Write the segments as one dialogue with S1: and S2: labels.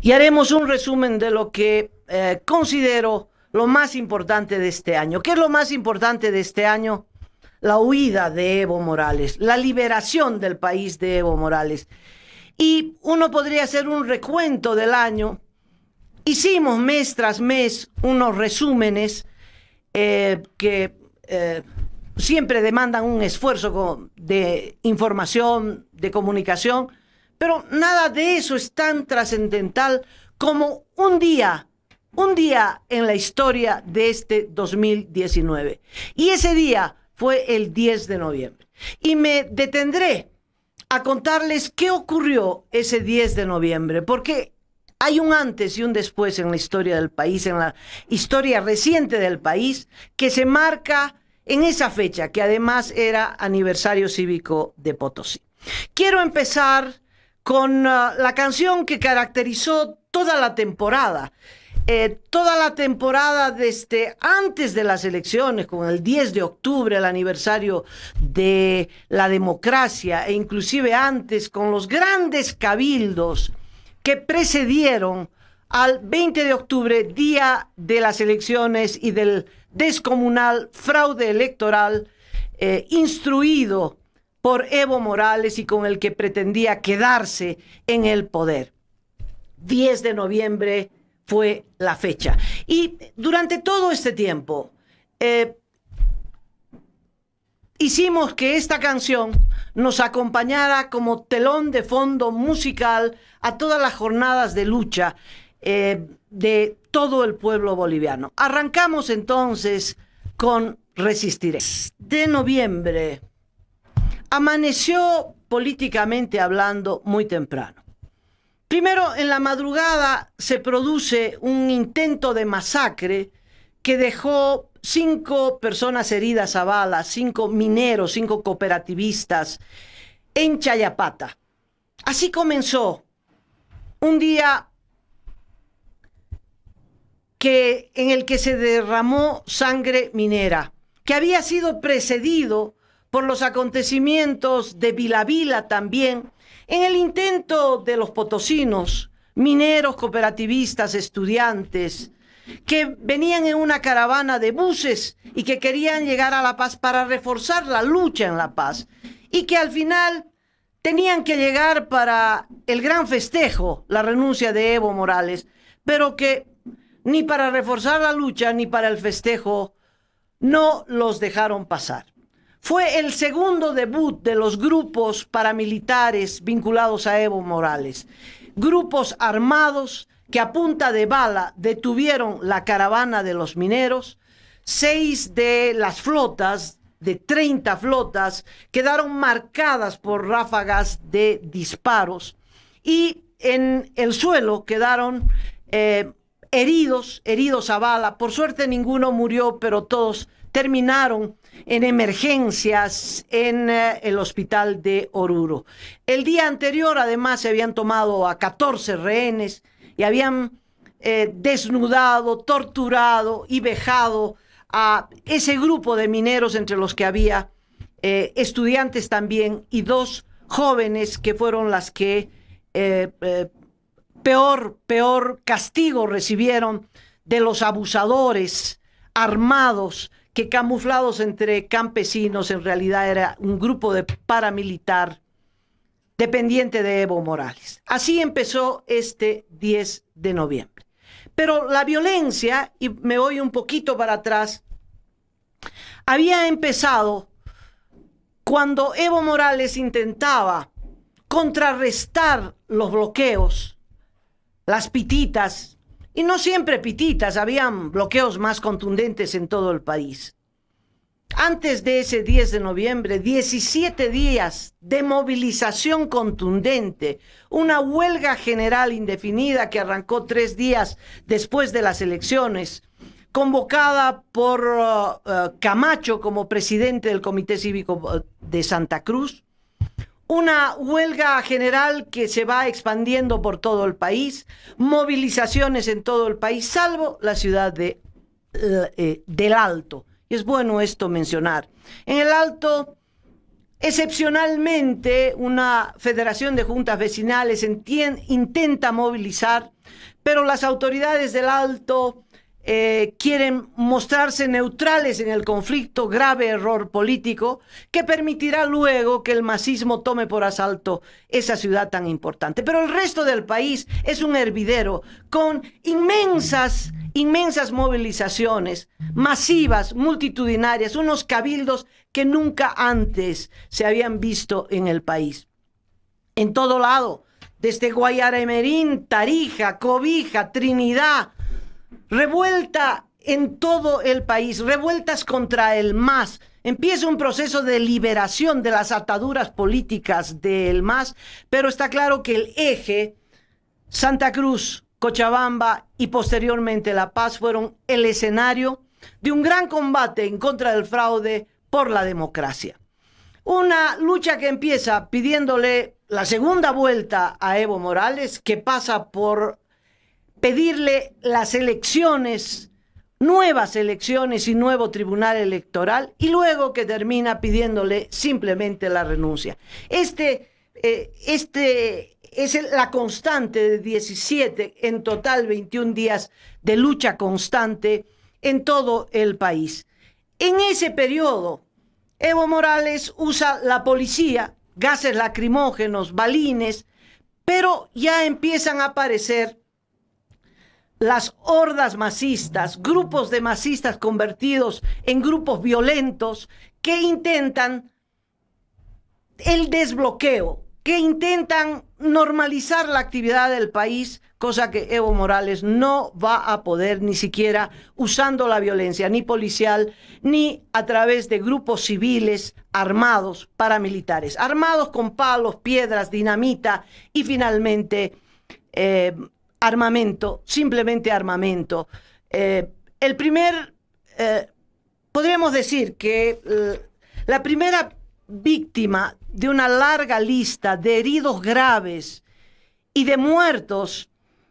S1: y haremos un resumen de lo que eh, considero lo más importante de este año. ¿Qué es lo más importante de este año? La huida de Evo Morales, la liberación del país de Evo Morales. Y uno podría hacer un recuento del año. Hicimos mes tras mes unos resúmenes eh, que eh, siempre demandan un esfuerzo de información, de comunicación, pero nada de eso es tan trascendental como un día, un día en la historia de este 2019. Y ese día fue el 10 de noviembre. Y me detendré a contarles qué ocurrió ese 10 de noviembre, porque hay un antes y un después en la historia del país, en la historia reciente del país, que se marca en esa fecha, que además era aniversario cívico de Potosí. Quiero empezar con ah, la canción que caracterizó toda la temporada. Eh, toda la temporada desde antes de las elecciones, con el 10 de octubre, el aniversario de la democracia, e inclusive antes con los grandes cabildos que precedieron al 20 de octubre, día de las elecciones y del descomunal fraude electoral eh, instruido por Evo Morales y con el que pretendía quedarse en el poder. 10 de noviembre fue la fecha. Y durante todo este tiempo eh, hicimos que esta canción nos acompañara como telón de fondo musical a todas las jornadas de lucha eh, de todo el pueblo boliviano. Arrancamos entonces con Resistiré. De noviembre amaneció políticamente hablando muy temprano. Primero, en la madrugada se produce un intento de masacre que dejó cinco personas heridas a balas, cinco mineros, cinco cooperativistas en Chayapata. Así comenzó un día que, en el que se derramó sangre minera, que había sido precedido por los acontecimientos de Vilavila también, en el intento de los potosinos, mineros, cooperativistas, estudiantes, que venían en una caravana de buses y que querían llegar a La Paz para reforzar la lucha en La Paz y que al final tenían que llegar para el gran festejo, la renuncia de Evo Morales, pero que ni para reforzar la lucha ni para el festejo no los dejaron pasar. Fue el segundo debut de los grupos paramilitares vinculados a Evo Morales. Grupos armados que a punta de bala detuvieron la caravana de los mineros. Seis de las flotas, de 30 flotas, quedaron marcadas por ráfagas de disparos y en el suelo quedaron eh, heridos, heridos a bala. Por suerte ninguno murió, pero todos terminaron en emergencias en eh, el hospital de Oruro. El día anterior, además, se habían tomado a 14 rehenes y habían eh, desnudado, torturado y vejado a ese grupo de mineros entre los que había eh, estudiantes también y dos jóvenes que fueron las que peor, peor castigo recibieron de los abusadores armados que camuflados entre campesinos en realidad era un grupo de paramilitar dependiente de Evo Morales. Así empezó este 10 de noviembre. Pero la violencia, y me voy un poquito para atrás, había empezado cuando Evo Morales intentaba contrarrestar los bloqueos, las pititas, y no siempre pititas, habían bloqueos más contundentes en todo el país. Antes de ese 10 de noviembre, 17 días de movilización contundente, una huelga general indefinida que arrancó tres días después de las elecciones, convocada por uh, uh, Camacho como presidente del Comité Cívico uh, de Santa Cruz, una huelga general que se va expandiendo por todo el país, movilizaciones en todo el país, salvo la ciudad de, eh, eh, del Alto. Y es bueno esto mencionar. En el Alto, excepcionalmente, una federación de juntas vecinales intenta movilizar, pero las autoridades del Alto eh, quieren mostrarse neutrales en el conflicto, grave error político que permitirá luego que el masismo tome por asalto esa ciudad tan importante. Pero el resto del país es un hervidero con inmensas, inmensas movilizaciones, masivas, multitudinarias, unos cabildos que nunca antes se habían visto en el país. En todo lado, desde Guayaremerín, Tarija, Cobija, Trinidad, revuelta en todo el país, revueltas contra el MAS. Empieza un proceso de liberación de las ataduras políticas del MAS, pero está claro que el eje Santa Cruz, Cochabamba y posteriormente La Paz fueron el escenario de un gran combate en contra del fraude por la democracia. Una lucha que empieza pidiéndole la segunda vuelta a Evo Morales, que pasa por pedirle las elecciones, nuevas elecciones y nuevo tribunal electoral, y luego que termina pidiéndole simplemente la renuncia. Este, eh, este es la constante de 17, en total 21 días de lucha constante en todo el país. En ese periodo, Evo Morales usa la policía, gases lacrimógenos, balines, pero ya empiezan a aparecer las hordas masistas, grupos de masistas convertidos en grupos violentos que intentan el desbloqueo, que intentan normalizar la actividad del país, cosa que Evo Morales no va a poder ni siquiera usando la violencia, ni policial, ni a través de grupos civiles armados, paramilitares, armados con palos, piedras, dinamita y finalmente eh, armamento, simplemente armamento. Eh, el primer, eh, podríamos decir que eh, la primera víctima de una larga lista de heridos graves y de muertos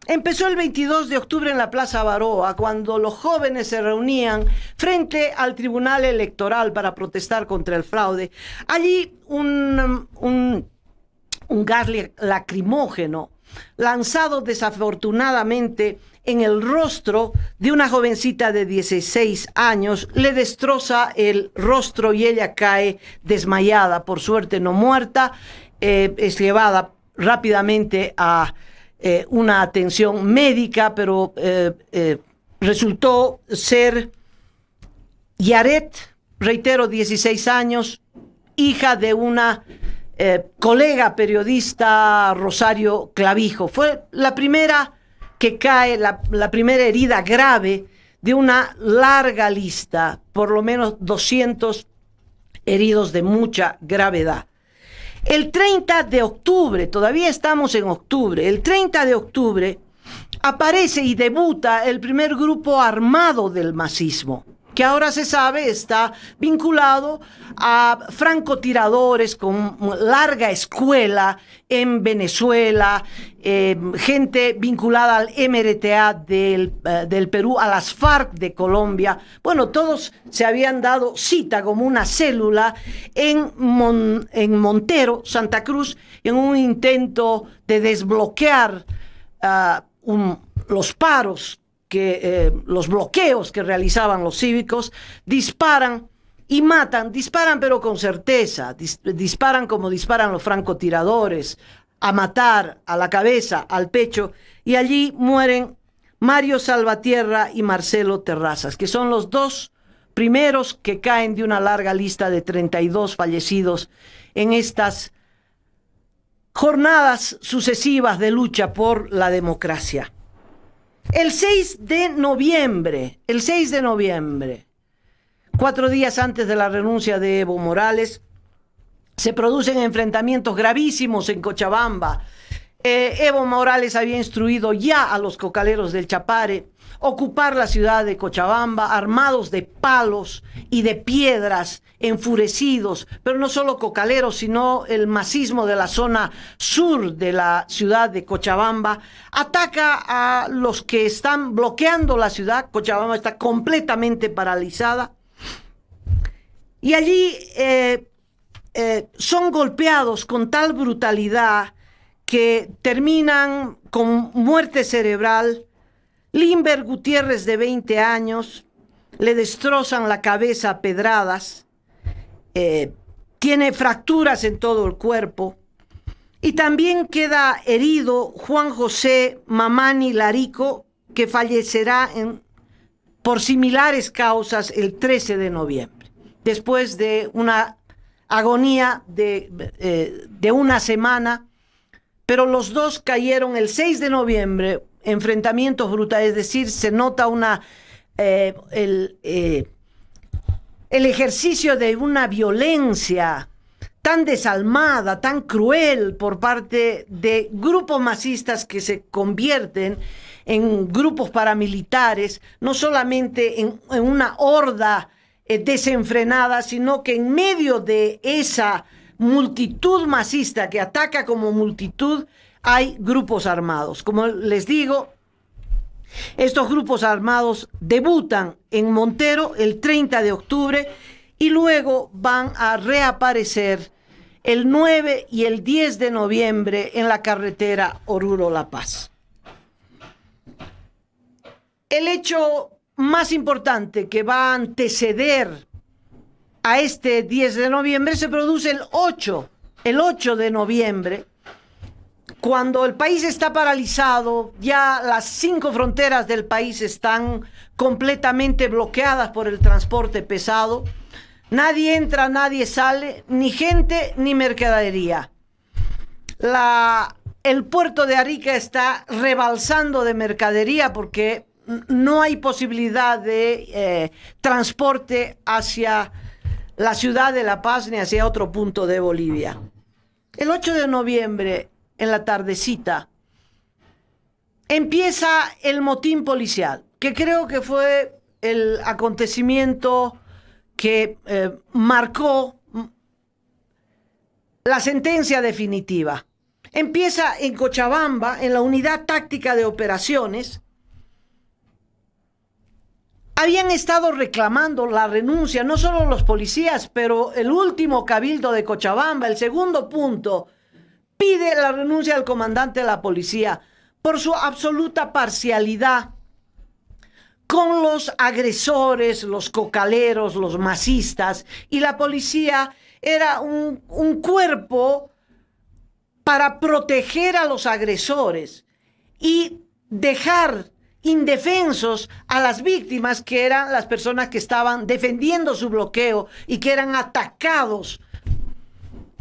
S1: empezó el 22 de octubre en la Plaza Baroa, cuando los jóvenes se reunían frente al Tribunal Electoral para protestar contra el fraude. Allí un, um, un, un gas lacrimógeno lanzado desafortunadamente en el rostro de una jovencita de 16 años, le destroza el rostro y ella cae desmayada, por suerte no muerta, eh, es llevada rápidamente a eh, una atención médica, pero eh, resultó ser Yaret, reitero, 16 años, hija de una eh, colega periodista Rosario Clavijo. Fue la primera que cae, la, la primera herida grave de una larga lista, por lo menos 200 heridos de mucha gravedad. El 30 de octubre, todavía estamos en octubre, el 30 de octubre aparece y debuta el primer grupo armado del masismo que ahora se sabe está vinculado a francotiradores con larga escuela en Venezuela, eh, gente vinculada al MRTA eh, del, Perú, a las FARC de Colombia. Bueno, todos se habían dado cita como una célula en, en Montero, Santa Cruz, en un intento de desbloquear ah, los paros que eh, los bloqueos que realizaban los cívicos disparan y matan, disparan pero con certeza, disparan como disparan los francotiradores, a matar, a la cabeza, al pecho, y allí mueren Mario Salvatierra y Marcelo Terrazas, que son los dos primeros que caen de una larga lista de 32 fallecidos en estas jornadas sucesivas de lucha por la democracia. El 6 de noviembre, el 6 de noviembre, cuatro días antes de la renuncia de Evo Morales, se producen enfrentamientos gravísimos en Cochabamba. Eh, Evo Morales había instruido ya a los cocaleros del Chapare ocupar la ciudad de Cochabamba armados de palos y de piedras, enfurecidos, pero no solo cocaleros, sino el macismo de la zona sur de la ciudad de Cochabamba, ataca a los que están bloqueando la ciudad, Cochabamba está completamente paralizada, y allí eh, eh, son golpeados con tal brutalidad que terminan con muerte cerebral, Limber Gutiérrez, de 20 años, le destrozan la cabeza a pedradas, eh, tiene fracturas en todo el cuerpo. Y también queda herido Juan José Mamani Larico, que fallecerá en, por similares causas el 13 de noviembre, después de una agonía de, eh, de una semana. Pero los dos cayeron el 6 de noviembre enfrentamientos brutales, es decir, se nota una eh, eh, el, ejercicio de una violencia tan desalmada, tan cruel por parte de grupos masistas que se convierten en grupos paramilitares, no solamente en, una horda eh, desenfrenada, sino que en medio de esa multitud masista que ataca como multitud, hay grupos armados. Como les digo, estos grupos armados debutan en Montero el 30 de octubre y luego van a reaparecer el 9 y el 10 de noviembre en la carretera Oruro-La Paz. El hecho más importante que va a anteceder a este 10 de noviembre se produce el 8, el 8 de noviembre, cuando el país está paralizado, ya las cinco fronteras del país están completamente bloqueadas por el transporte pesado. Nadie entra, nadie sale, ni gente ni mercadería. el puerto de Arica está rebalsando de mercadería porque no hay posibilidad de eh, transporte hacia la ciudad de La Paz ni hacia otro punto de Bolivia. El 8 de noviembre en la tardecita, empieza el motín policial, que creo que fue el acontecimiento que eh, marcó la sentencia definitiva. Empieza en Cochabamba, en la unidad táctica de operaciones. Habían estado reclamando la renuncia, no solo los policías, pero el último cabildo de Cochabamba, el segundo punto pide la renuncia del comandante de la policía por su absoluta parcialidad con los agresores, los cocaleros, los masistas, y la policía era un, un cuerpo para proteger a los agresores y dejar indefensos a las víctimas que eran las personas que estaban defendiendo su bloqueo y que eran atacados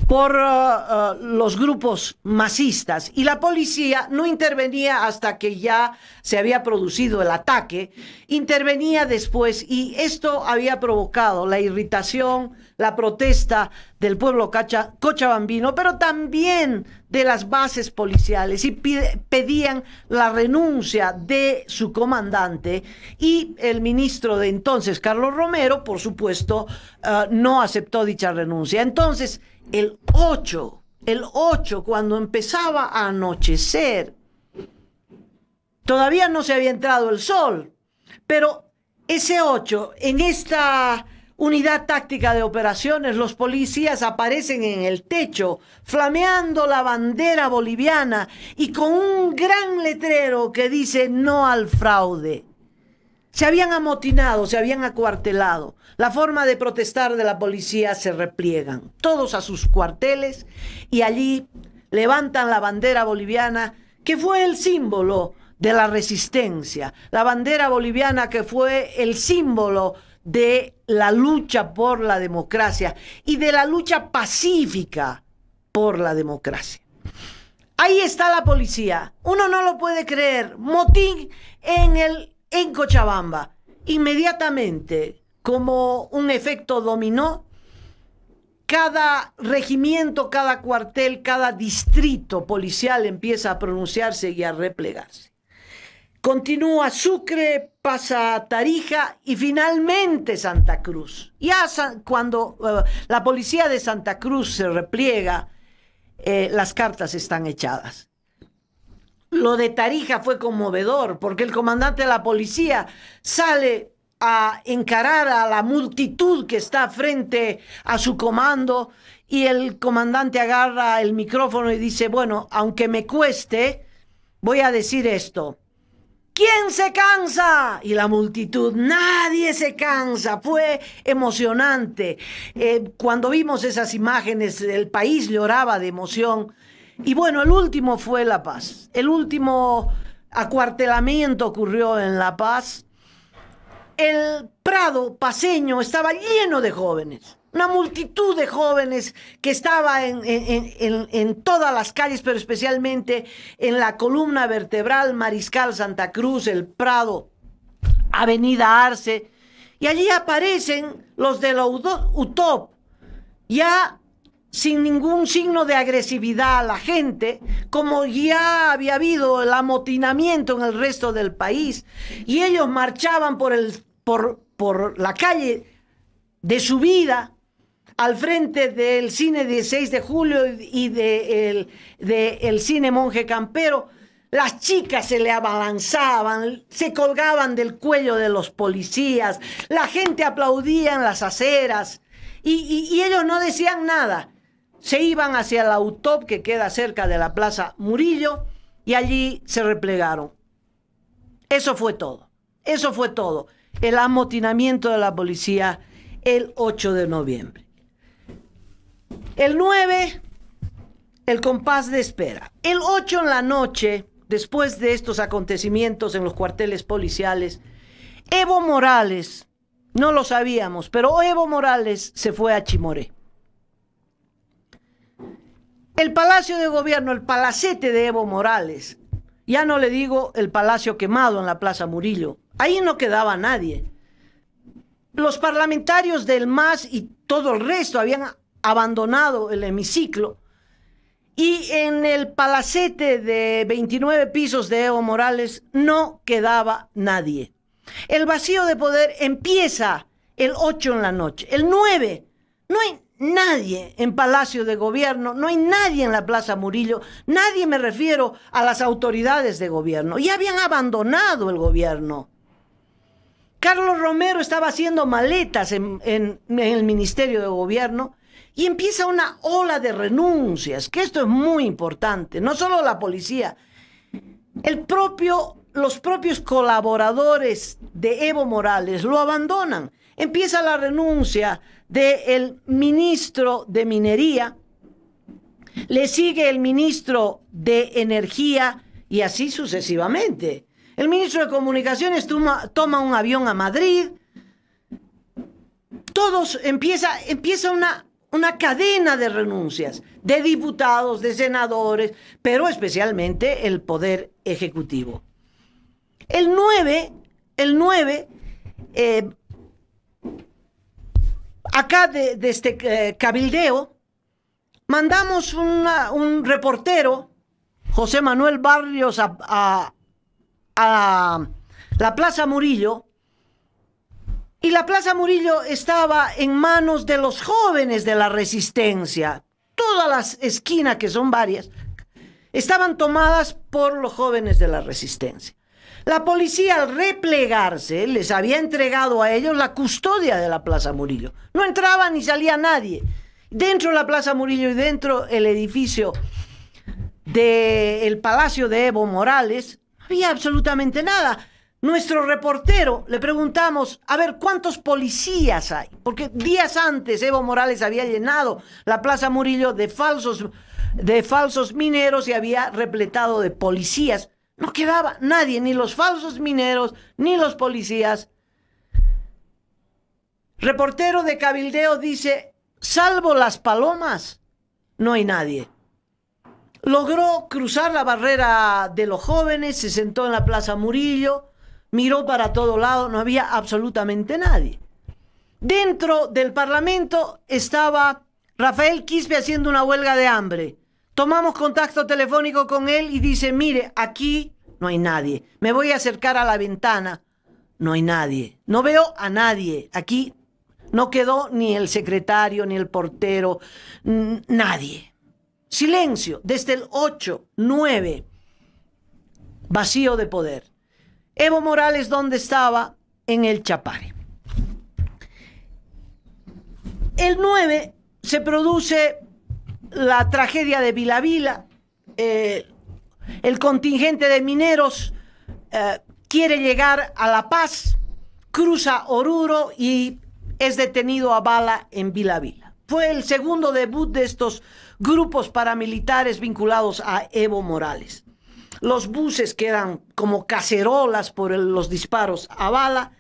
S1: por uh, uh, los grupos masistas y la policía no intervenía hasta que ya se había producido el ataque, intervenía después y esto había provocado la irritación, la protesta del pueblo cacha, cochabambino, pero también de las bases policiales y pedían la renuncia de su comandante y el ministro de entonces, Carlos Romero, por supuesto, uh, no aceptó dicha renuncia. Entonces, el 8, el 8, cuando empezaba a anochecer, todavía no se había entrado el sol, pero ese 8, en esta unidad táctica de operaciones, los policías aparecen en el techo, flameando la bandera boliviana y con un gran letrero que dice no al fraude. Se habían amotinado, se habían acuartelado. La forma de protestar de la policía se repliegan, todos a sus cuarteles, y allí levantan la bandera boliviana, que fue el símbolo de la resistencia, la bandera boliviana que fue el símbolo de la lucha por la democracia y de la lucha pacífica por la democracia. Ahí está la policía. Uno no lo puede creer. Motín en el en Cochabamba. Inmediatamente, como un efecto dominó, cada regimiento, cada cuartel, cada distrito policial empieza a pronunciarse y a replegarse. Continúa Sucre, pasa Tarija y finalmente Santa Cruz. Ya cuando eh, la policía de Santa Cruz se repliega, eh, las cartas están echadas. Lo de Tarija fue conmovedor porque el comandante de la policía sale a encarar a la multitud que está frente a su comando y el comandante agarra el micrófono y dice, bueno, aunque me cueste, voy a decir esto. ¿Quién se cansa? Y la multitud, nadie se cansa. Fue emocionante. Eh, cuando vimos esas imágenes, el país lloraba de emoción y bueno, el último fue La Paz. El último acuartelamiento ocurrió en La Paz. El Prado paseño estaba lleno de jóvenes, una multitud de jóvenes que estaba en, todas las calles, pero especialmente en la columna vertebral Mariscal Santa Cruz, el Prado, Avenida Arce. Y allí aparecen los de la UTOP, ya sin ningún signo de agresividad a la gente, como ya había habido el amotinamiento en el resto del país, y ellos marchaban por, el, por, la calle de su vida al frente del cine 16 de julio y del de el cine Monje Campero, las chicas se le abalanzaban, se colgaban del cuello de los policías, la gente aplaudía en las aceras y ellos no decían nada se iban hacia la autop que queda cerca de la Plaza Murillo y allí se replegaron. Eso fue todo. Eso fue todo. El amotinamiento de la policía el 8 de noviembre. El 9, el compás de espera. El 8 en la noche, después de estos acontecimientos en los cuarteles policiales, Evo Morales, no lo sabíamos, pero Evo Morales se fue a Chimoré. El palacio de gobierno, el palacete de Evo Morales, ya no le digo el palacio quemado en la Plaza Murillo, ahí no quedaba nadie. Los parlamentarios del MAS y todo el resto habían abandonado el hemiciclo. Y en el palacete de 29 pisos de Evo Morales no quedaba nadie. El vacío de poder empieza el 8 en la noche, el 9. No hay nadie en Palacio de Gobierno, no hay nadie en la Plaza Murillo, nadie me refiero a las autoridades de gobierno. Ya habían abandonado el gobierno. Carlos Romero estaba haciendo maletas en, el Ministerio de Gobierno y empieza una ola de renuncias, que esto es muy importante, no solo la policía, los propios colaboradores de Evo Morales lo abandonan. Empieza la renuncia del ministro de Minería, le sigue el ministro de Energía y así sucesivamente. El ministro de Comunicaciones toma, un avión a Madrid. Todos empieza, empieza una, una cadena de renuncias de diputados, de senadores, pero especialmente el Poder Ejecutivo. El 9, el 9 eh, acá de, este eh, cabildeo, mandamos un reportero, José Manuel Barrios, a la Plaza Murillo, y la Plaza Murillo estaba en manos de los jóvenes de la resistencia. Todas las esquinas, que son varias, estaban tomadas por los jóvenes de la resistencia. La policía al replegarse les había entregado a ellos la custodia de la Plaza Murillo. No entraba ni salía nadie. Dentro de la Plaza Murillo y dentro el edificio del Palacio de Evo Morales había absolutamente nada. Nuestro reportero le preguntamos, a ver, ¿cuántos policías hay? Porque días antes Evo Morales había llenado la Plaza Murillo de falsos, de falsos mineros y había repletado de policías no quedaba nadie, ni los falsos mineros, ni los policías. Reportero de Cabildeo dice, salvo las palomas, no hay nadie. Logró cruzar la barrera de los jóvenes, se sentó en la Plaza Murillo, miró para todo lado, no había absolutamente nadie. Dentro del Parlamento estaba Rafael Quispe haciendo una huelga de hambre. Tomamos contacto telefónico con él y dice, mire, aquí no hay nadie. Me voy a acercar a la ventana. No hay nadie. No veo a nadie. Aquí no quedó ni el secretario, ni el portero, nadie. Silencio, desde el 8, 9, vacío de poder. Evo Morales, ¿dónde estaba? En el Chapare. El 9 se produce la tragedia de Vila Vila, eh, el contingente de mineros eh, quiere llegar a La Paz, cruza Oruro y es detenido a bala en Vilavila. Fue el segundo debut de estos grupos paramilitares vinculados a Evo Morales. Los buses quedan como cacerolas por los disparos a bala.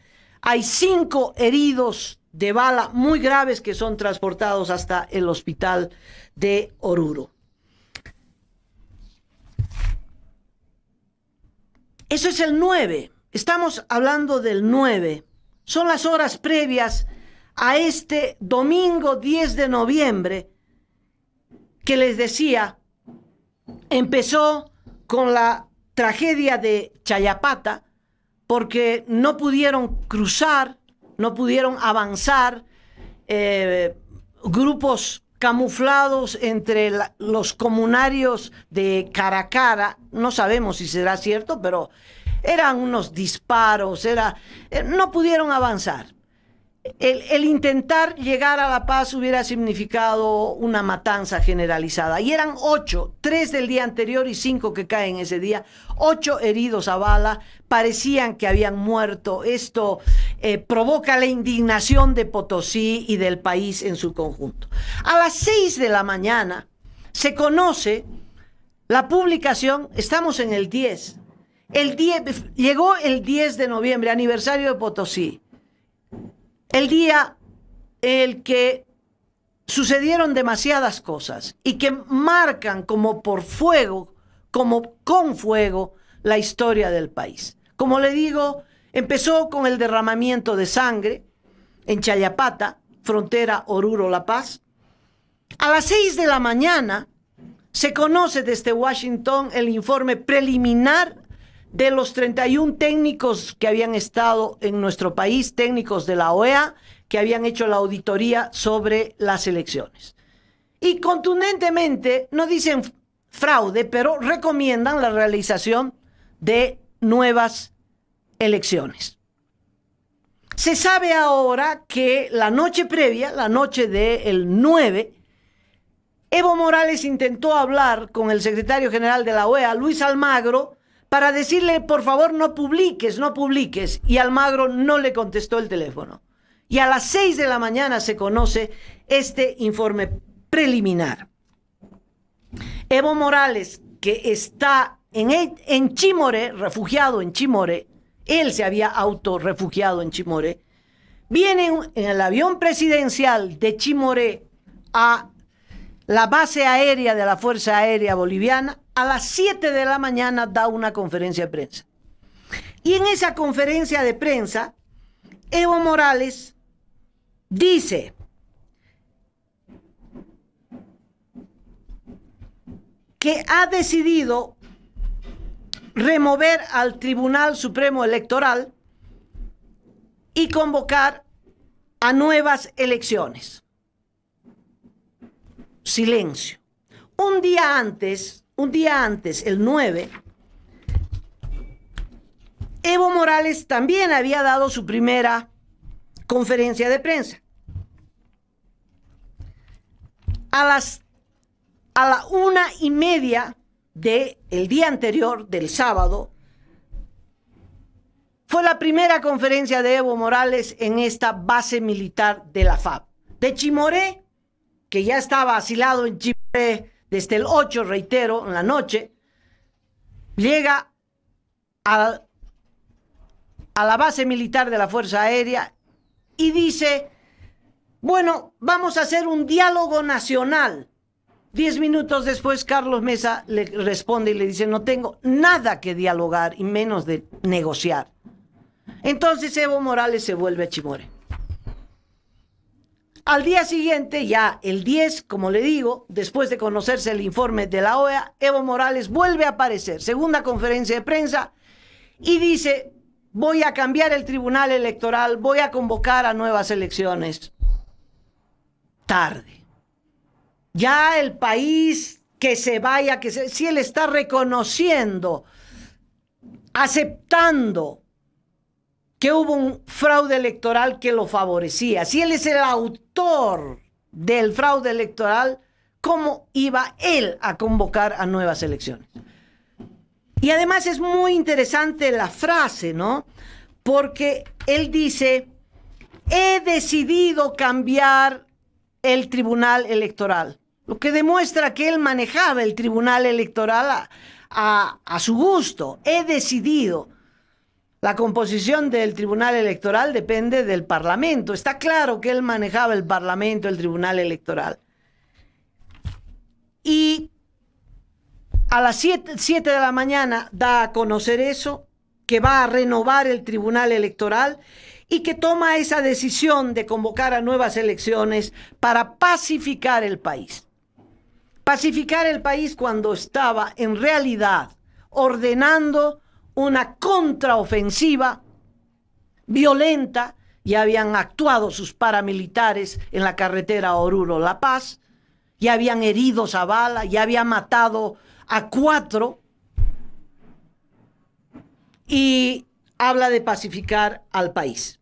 S1: Hay cinco heridos de bala muy graves que son transportados hasta el hospital de Oruro. Eso es el 9. Estamos hablando del 9. Son las horas previas a este domingo 10 de noviembre que les decía, empezó con la tragedia de Chayapata porque no pudieron cruzar, no pudieron avanzar eh, grupos camuflados entre los comunarios de Caracara, no sabemos si será cierto, pero eran unos disparos, era, eh, no pudieron avanzar el, intentar llegar a la paz hubiera significado una matanza generalizada. Y eran ocho, tres del día anterior y cinco que caen ese día, ocho heridos a bala, parecían que habían muerto. Esto eh, provoca la indignación de Potosí y del país en su conjunto. A las seis de la mañana se conoce la publicación, estamos en el el 10 llegó el 10 de noviembre, aniversario de Potosí el día el que sucedieron demasiadas cosas y que marcan como por fuego, como con fuego, la historia del país. Como le digo, empezó con el derramamiento de sangre en Chayapata, frontera Oruro-La Paz. A las seis de la mañana se conoce desde Washington el informe preliminar de los 31 técnicos que habían estado en nuestro país, técnicos de la OEA, que habían hecho la auditoría sobre las elecciones. Y contundentemente no dicen fraude, pero recomiendan la realización de nuevas elecciones. Se sabe ahora que la noche previa, la noche del 9, Evo Morales intentó hablar con el secretario general de la OEA, Luis Almagro, para decirle, por favor, no publiques, no publiques. Y Almagro no le contestó el teléfono. Y a las 6 de la mañana se conoce este informe preliminar. Evo Morales, que está en, e, en Chimore, refugiado en Chimoré, él se había autorrefugiado en Chimoré, viene en el avión presidencial de Chimoré a la base aérea de la Fuerza Aérea Boliviana a las 7 de la mañana da una conferencia de prensa. Y en esa conferencia de prensa, Evo Morales dice, que ha decidido remover al Tribunal Supremo Electoral y convocar a nuevas elecciones. Silencio. Un día antes, un día antes, el 9, Evo Morales también había dado su primera conferencia de prensa. A las a la una y media del el día anterior, del sábado, fue la primera conferencia de Evo Morales en esta base militar de la FAB. De Chimoré, que ya estaba asilado en Chimoré, desde el 8, reitero, en la noche, llega a, a la base militar de la Fuerza Aérea y dice, bueno, vamos a hacer un diálogo nacional. Diez minutos después, Carlos Mesa le responde y le dice, no tengo nada que dialogar y menos de negociar. Entonces Evo Morales se vuelve a Chimore. Al día siguiente, ya el 10, como le digo, después de conocerse el informe de la OEA, Evo Morales vuelve a aparecer, segunda conferencia de prensa, y dice, voy a cambiar el tribunal electoral, voy a convocar a nuevas elecciones. Tarde. Ya el país que se vaya, que si él está reconociendo, aceptando que hubo un fraude electoral que lo favorecía. Si él es el autor del fraude electoral, ¿cómo iba él a convocar a nuevas elecciones? Y además es muy interesante la frase, ¿no? Porque él dice, he decidido cambiar el tribunal electoral, lo que demuestra que él manejaba el tribunal electoral a, su gusto, he decidido. La composición del Tribunal Electoral depende del Parlamento. Está claro que él manejaba el Parlamento, el Tribunal Electoral. Y a las 7 de la mañana da a conocer eso, que va a renovar el Tribunal Electoral y que toma esa decisión de convocar a nuevas elecciones para pacificar el país. Pacificar el país cuando estaba en realidad ordenando una contraofensiva violenta. Ya habían actuado sus paramilitares en la carretera Oruro-La Paz. Ya habían herido a bala, ya habían matado a cuatro. Y habla de pacificar al país.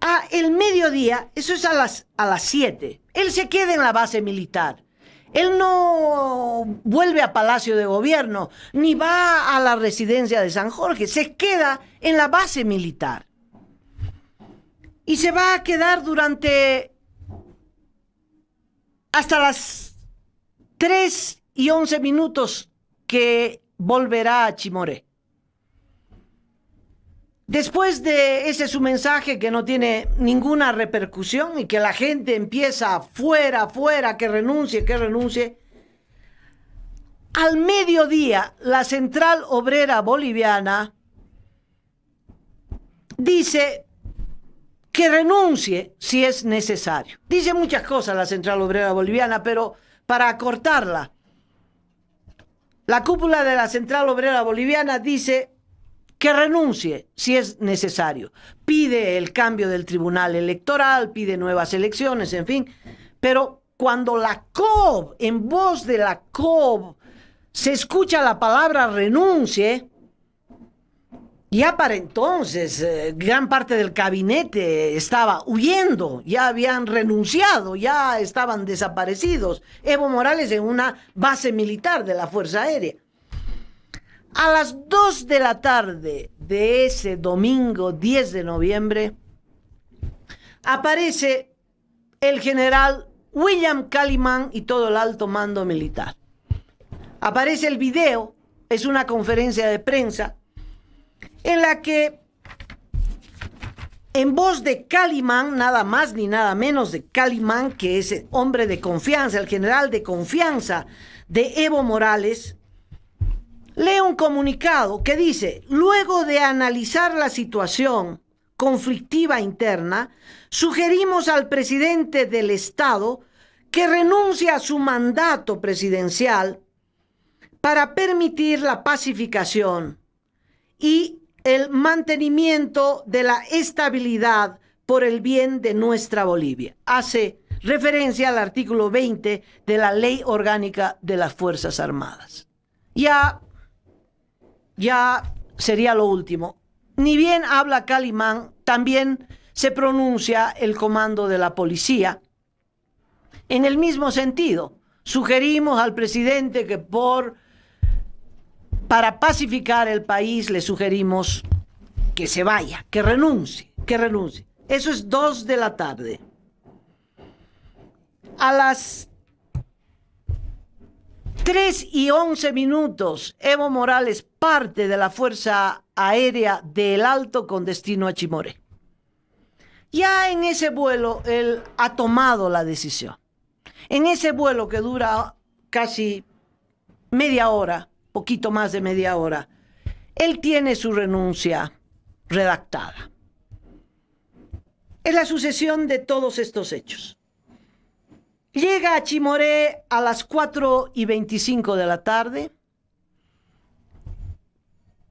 S1: A ah, el mediodía, eso es a las, a las 7, él se queda en la base militar él no vuelve a Palacio de Gobierno, ni va a la residencia de San Jorge, se queda en la base militar. Y se va a quedar durante hasta las 3 y 11 minutos que volverá a Chimoré. Después de ese su mensaje que no tiene ninguna repercusión y que la gente empieza fuera, fuera, que renuncie, que renuncie, al mediodía la Central Obrera Boliviana dice que renuncie si es necesario. Dice muchas cosas la Central Obrera Boliviana, pero para acortarla, la cúpula de la Central Obrera Boliviana dice que renuncie si es necesario. Pide el cambio del tribunal electoral, pide nuevas elecciones, en fin. Pero cuando la COB, en voz de la COB, se escucha la palabra renuncie, ya para entonces eh, gran parte del gabinete estaba huyendo, ya habían renunciado, ya estaban desaparecidos. Evo Morales en una base militar de la Fuerza Aérea. A las 2 de la tarde de ese domingo 10 de noviembre, aparece el general William Calimán y todo el alto mando militar. Aparece el video, es una conferencia de prensa, en la que, en voz de Calimán, nada más ni nada menos de Calimán, que es el hombre de confianza, el general de confianza de Evo Morales, Lee un comunicado que dice, luego de analizar la situación conflictiva interna, sugerimos al presidente del Estado que renuncie a su mandato presidencial para permitir la pacificación y el mantenimiento de la estabilidad por el bien de nuestra Bolivia. Hace referencia al artículo 20 de la Ley Orgánica de las Fuerzas Armadas. Ya ya sería lo último. Ni bien habla Calimán, también se pronuncia el comando de la policía. En el mismo sentido, sugerimos al presidente que por para pacificar el país le sugerimos que se vaya, que renuncie, que renuncie. Eso es dos de la tarde. A las Tres y 11 minutos, Evo Morales, parte de la Fuerza Aérea del Alto con destino a Chimoré. Ya en ese vuelo él ha tomado la decisión. En ese vuelo que dura casi media hora, poquito más de media hora, él tiene su renuncia redactada. Es la sucesión de todos estos hechos. Llega a Chimoré a las 4 y 25 de la tarde.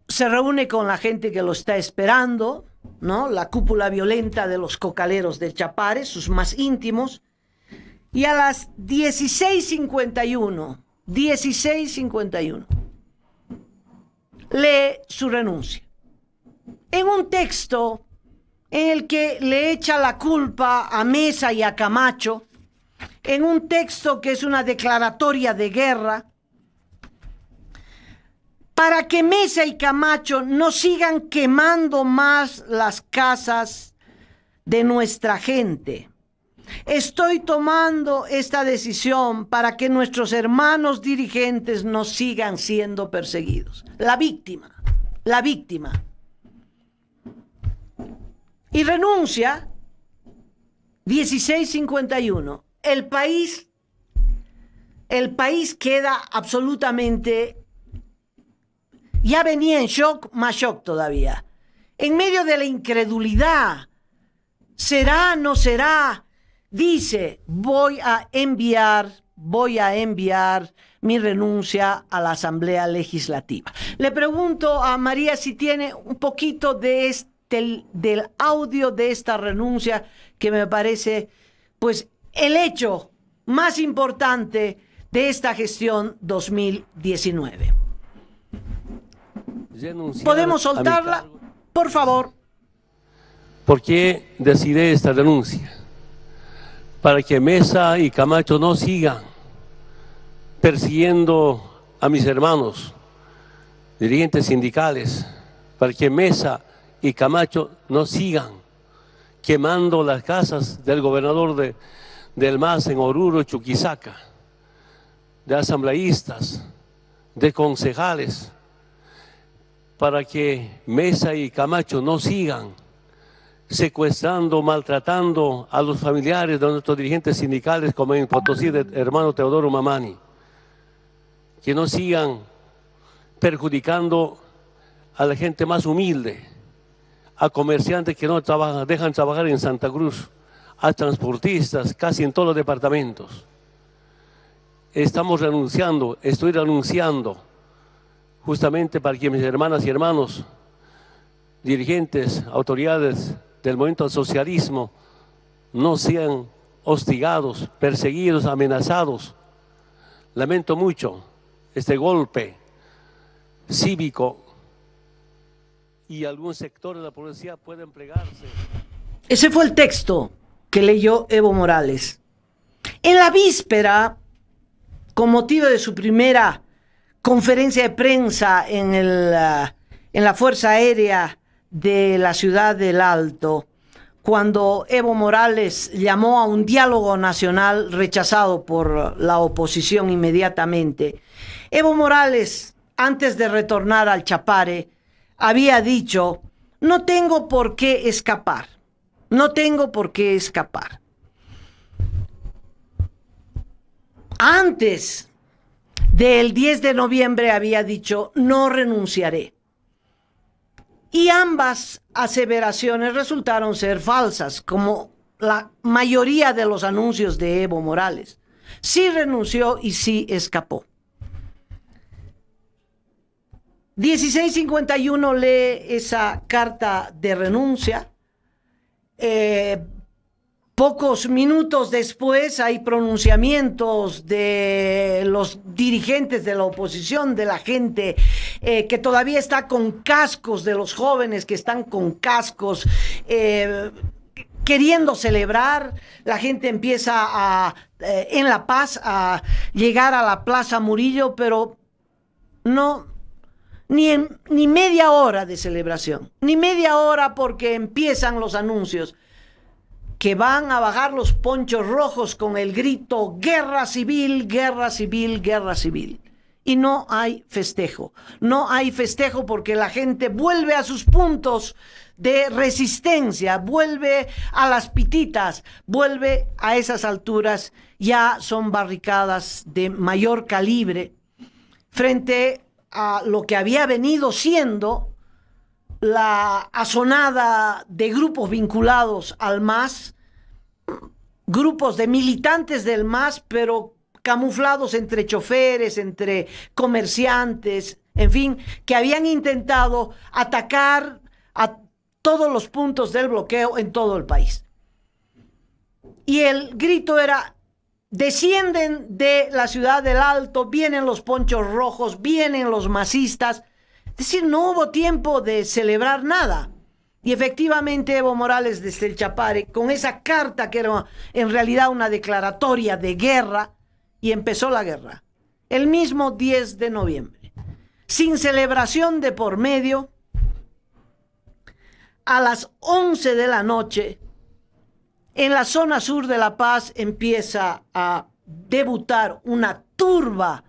S1: Se reúne con la gente que lo está esperando, ¿no? La cúpula violenta de los cocaleros del Chapare, sus más íntimos. Y a las 16.51, 16.51, lee su renuncia. En un texto en el que le echa la culpa a Mesa y a Camacho en un texto que es una declaratoria de guerra, para que Mesa y Camacho no sigan quemando más las casas de nuestra gente. Estoy tomando esta decisión para que nuestros hermanos dirigentes no sigan siendo perseguidos. La víctima, la víctima. Y renuncia 1651 el país, el país queda absolutamente, ya venía en shock, más shock todavía, en medio de la incredulidad. ¿Será, no será? Dice, voy a enviar, voy a enviar mi renuncia a la Asamblea Legislativa. Le pregunto a María si tiene un poquito de este, del audio de esta renuncia que me parece pues el hecho más importante de esta gestión 2019. ¿Podemos soltarla? Por favor.
S2: ¿Por qué decidí esta denuncia? Para que Mesa y Camacho no sigan persiguiendo a mis hermanos, dirigentes sindicales, para que Mesa y Camacho no sigan quemando las casas del gobernador de, del MAS en Oruro, Chuquisaca, de asambleístas, de concejales, para que Mesa y Camacho no sigan secuestrando, maltratando a los familiares de nuestros dirigentes sindicales, como en Potosí, de hermano Teodoro Mamani, que no sigan perjudicando a la gente más humilde, a comerciantes que no trabajan, dejan trabajar en Santa Cruz a transportistas, casi en todos los departamentos. Estamos renunciando, estoy renunciando, justamente para que mis hermanas y hermanos, dirigentes, autoridades del movimiento socialismo, no sean hostigados, perseguidos, amenazados. Lamento mucho este golpe cívico y algún sector de la policía puede emplearse.
S1: Ese fue el texto que leyó Evo Morales. En la víspera, con motivo de su primera conferencia de prensa en, el, uh, en la Fuerza Aérea de la ciudad del Alto, cuando Evo Morales llamó a un diálogo nacional rechazado por la oposición inmediatamente. Evo Morales, antes de retornar al Chapare, había dicho, no tengo por qué escapar. No tengo por qué escapar. Antes del 10 de noviembre había dicho, no renunciaré. Y ambas aseveraciones resultaron ser falsas, como la mayoría de los anuncios de Evo Morales. Sí renunció y sí escapó. 1651 lee esa carta de renuncia eh, pocos minutos después hay pronunciamientos de los dirigentes de la oposición, de la gente eh, que todavía está con cascos, de los jóvenes que están con cascos. Eh, queriendo celebrar, la gente empieza a, en La Paz a llegar a la Plaza Murillo, pero no, ni, ni media hora de celebración, ni media hora porque empiezan los anuncios que van a bajar los ponchos rojos con el grito guerra civil, guerra civil, guerra civil. Y no hay festejo, no hay festejo porque la gente vuelve a sus puntos de resistencia, vuelve a las pititas, vuelve a esas alturas, ya son barricadas de mayor calibre frente a lo que había venido siendo la asonada de grupos vinculados al MAS, grupos de militantes del MAS, pero camuflados entre choferes, entre comerciantes, en fin, que habían intentado atacar a todos los puntos del bloqueo en todo el país. Y el grito era, descienden de la ciudad del Alto, vienen los ponchos rojos, vienen los masistas. Es decir, no hubo tiempo de celebrar nada. Y efectivamente Evo Morales desde el Chapare, con esa carta que era en realidad una declaratoria de guerra, y empezó la guerra, el mismo 10 de noviembre, sin celebración de por medio, a las 11 de la noche, en la zona sur de La Paz empieza a debutar una turba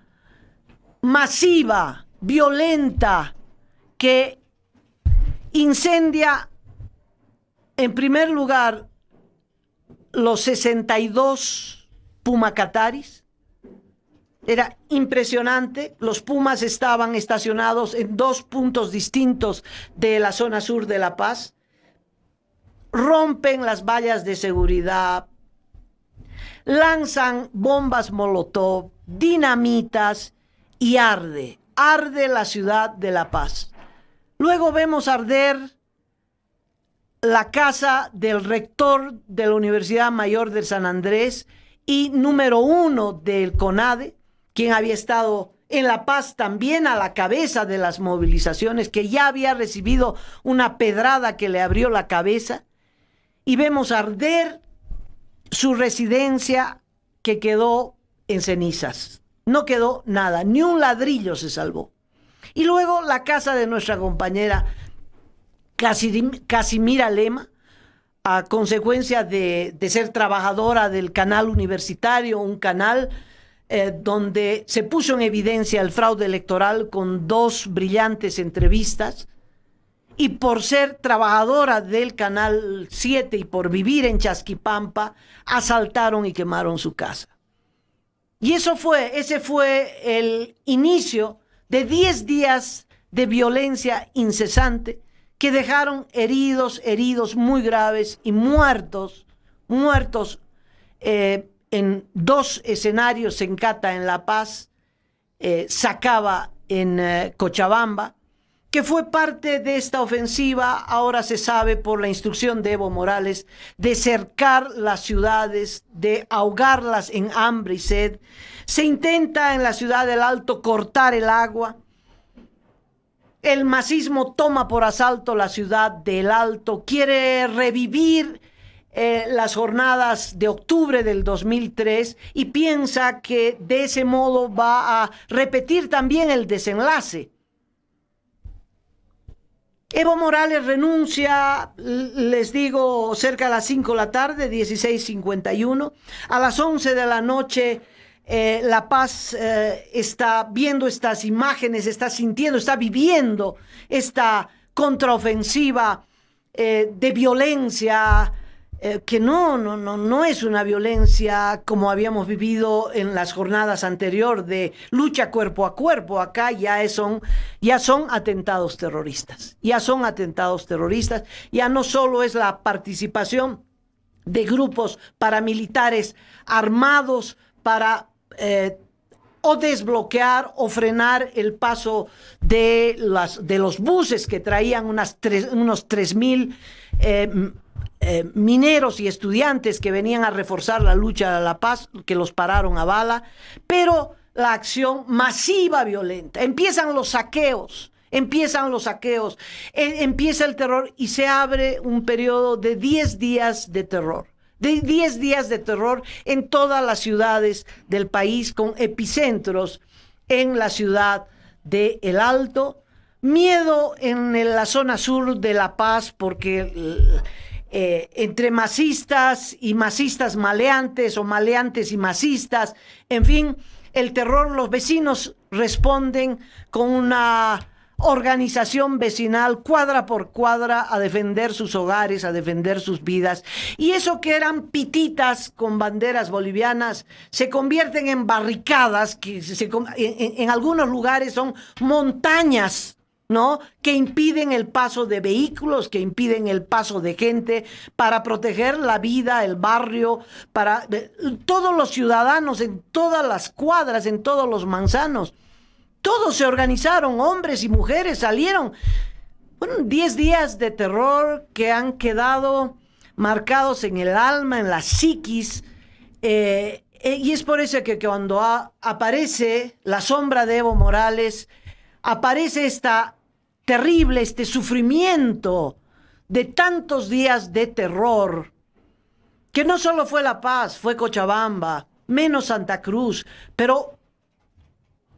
S1: masiva, violenta, que incendia en primer lugar los 62 Pumacataris. Era impresionante. Los Pumas estaban estacionados en dos puntos distintos de la zona sur de La Paz rompen las vallas de seguridad, lanzan bombas molotov, dinamitas y arde, arde la ciudad de La Paz. Luego vemos arder la casa del rector de la Universidad Mayor de San Andrés y número uno del CONADE, quien había estado en La Paz también a la cabeza de las movilizaciones, que ya había recibido una pedrada que le abrió la cabeza y vemos arder su residencia que quedó en cenizas. No quedó nada, ni un ladrillo se salvó. Y luego la casa de nuestra compañera Casimira Lema, a consecuencia de, ser trabajadora del canal universitario, un canal eh, donde se puso en evidencia el fraude electoral con dos brillantes entrevistas y por ser trabajadora del Canal 7 y por vivir en Chasquipampa, asaltaron y quemaron su casa. Y eso fue, ese fue el inicio de 10 días de violencia incesante que dejaron heridos, heridos muy graves y muertos, muertos eh, en dos escenarios en Cata, en La Paz, eh, Sacaba, en eh, Cochabamba, que fue parte de esta ofensiva, ahora se sabe por la instrucción de Evo Morales, de cercar las ciudades, de ahogarlas en hambre y sed. Se intenta en la ciudad del Alto cortar el agua. El masismo toma por asalto la ciudad del Alto, quiere revivir eh, las jornadas de octubre del 2003 y piensa que de ese modo va a repetir también el desenlace Evo Morales renuncia, les digo, cerca de las 5 de la tarde, 16.51. A las 11 de la noche, eh, La Paz eh, está viendo estas imágenes, está sintiendo, está viviendo esta contraofensiva eh, de violencia eh, que no, no, no, no es una violencia como habíamos vivido en las jornadas anteriores de lucha cuerpo a cuerpo. Acá ya son, ya son atentados terroristas, ya son atentados terroristas, ya no solo es la participación de grupos paramilitares armados para eh, o desbloquear o frenar el paso de, las, de los buses que traían unas tres, unos 3.000 eh, eh, mineros y estudiantes que venían a reforzar la lucha de la paz, que los pararon a bala, pero la acción masiva violenta. Empiezan los saqueos, empiezan los saqueos, e, empieza el terror y se abre un periodo de 10 días de terror. De 10 días de terror en todas las ciudades del país con epicentros en la ciudad de El Alto, miedo en la zona sur de La Paz porque eh, entre masistas y masistas maleantes o maleantes y masistas, en fin, el terror, los vecinos responden con una organización vecinal cuadra por cuadra a defender sus hogares, a defender sus vidas. Y eso que eran pititas con banderas bolivianas se convierten en barricadas, que en algunos lugares son montañas que impiden el paso de vehículos, que impiden el paso de gente para proteger la vida, el barrio, para eh, todos los ciudadanos en todas las cuadras, en todos los manzanos. Todos se organizaron, hombres y mujeres salieron. Bueno, 10 días de terror que han quedado marcados en el alma, en la psiquis. Eh, eh, y es por eso que cuando aparece la sombra de Evo Morales, aparece esta terrible, este sufrimiento de tantos días de terror, que no solo fue La Paz, fue Cochabamba, menos Santa Cruz, pero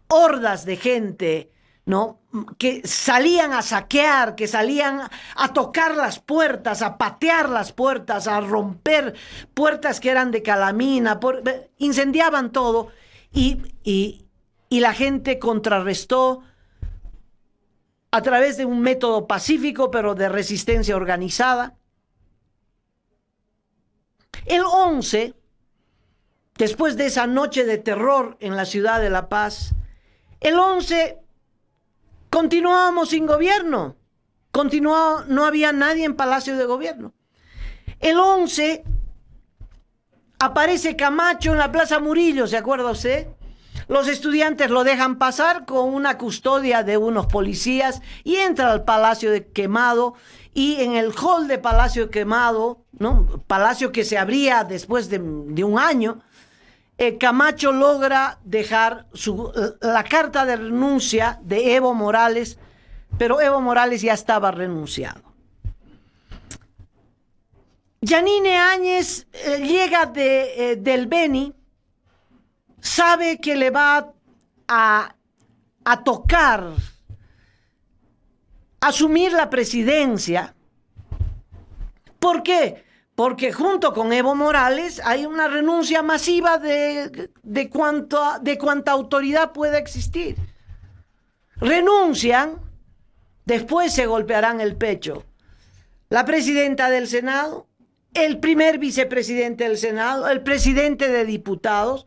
S1: hordas de gente, ¿no? Que salían a saquear, que salían a tocar las puertas, a patear las puertas, a romper puertas que eran de calamina, incendiaban todo y, y la gente contrarrestó a través de un método pacífico pero de resistencia organizada. El 11, después de esa noche de terror en la ciudad de La Paz, el 11 continuábamos sin gobierno, continuó, no había nadie en Palacio de Gobierno. El 11 aparece Camacho en la Plaza Murillo, ¿se acuerda usted? Los estudiantes lo dejan pasar con una custodia de unos policías y entra al Palacio de Quemado y en el hall de Palacio Quemado, ¿no? Palacio que se abría después de, un año, eh, Camacho logra dejar la carta de renuncia de Evo Morales, pero Evo Morales ya estaba renunciado. Yanine Áñez eh, llega de, eh, del Beni sabe que le va a, tocar asumir la presidencia. ¿Por qué? Porque junto con Evo Morales hay una renuncia masiva de, de, de cuánta autoridad pueda existir. Renuncian, después se golpearán el pecho. La presidenta del Senado, el primer vicepresidente del Senado, el presidente de diputados,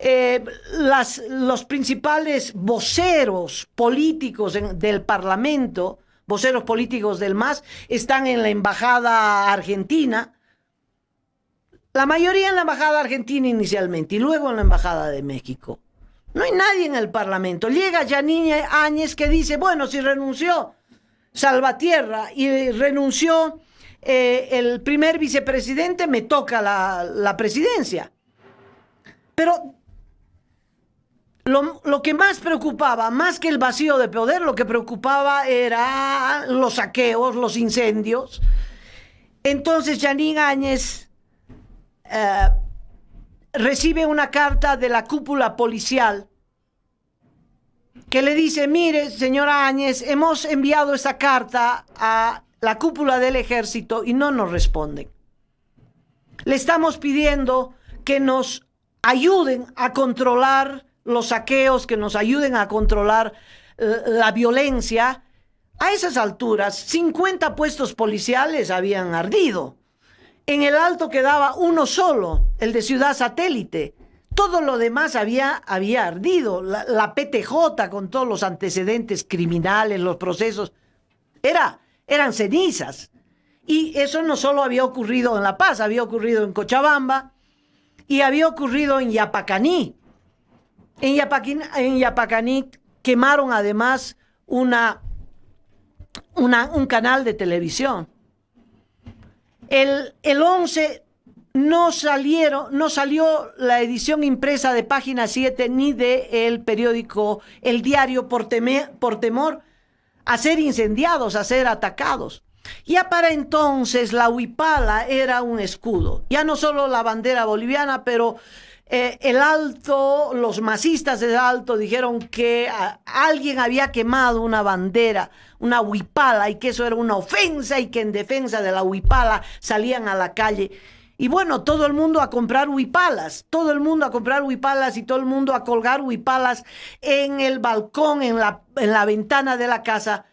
S1: eh, las, los principales voceros políticos del Parlamento, voceros políticos del MAS, están en la Embajada Argentina. La mayoría en la Embajada Argentina inicialmente y luego en la Embajada de México. No hay nadie en el Parlamento. Llega Janine Áñez que dice, bueno, si renunció Salvatierra y renunció eh, el primer vicepresidente, me toca la, la presidencia. Pero lo, que más preocupaba, más que el vacío de poder, lo que preocupaba era los saqueos, los incendios. Entonces Janine Áñez eh, recibe una carta de la cúpula policial que le dice, mire, señora Áñez, hemos enviado esa carta a la cúpula del ejército y no nos responden. Le estamos pidiendo que nos ayuden a controlar los saqueos, que nos ayuden a controlar eh, la violencia. A esas alturas, 50 puestos policiales habían ardido. En el alto quedaba uno solo, el de Ciudad Satélite. Todo lo demás había, había ardido. La, PTJ con todos los antecedentes criminales, los procesos, era, eran cenizas. Y eso no solo había ocurrido en La Paz, había ocurrido en Cochabamba y había ocurrido en Yapacaní. En, Yapacaní quemaron además una, un canal de televisión. El, el 11 no, salieron, no salió la edición impresa de Página 7 ni del el periódico El Diario por, por temor a ser incendiados, a ser atacados. Ya para entonces la huipala era un escudo, ya no solo la bandera boliviana, pero eh, el alto, los masistas del alto dijeron que ah, alguien había quemado una bandera, una huipala, y que eso era una ofensa y que en defensa de la huipala salían a la calle. Y bueno, todo el mundo a comprar huipalas, todo el mundo a comprar huipalas y todo el mundo a colgar huipalas en el balcón, en la, ventana de la casa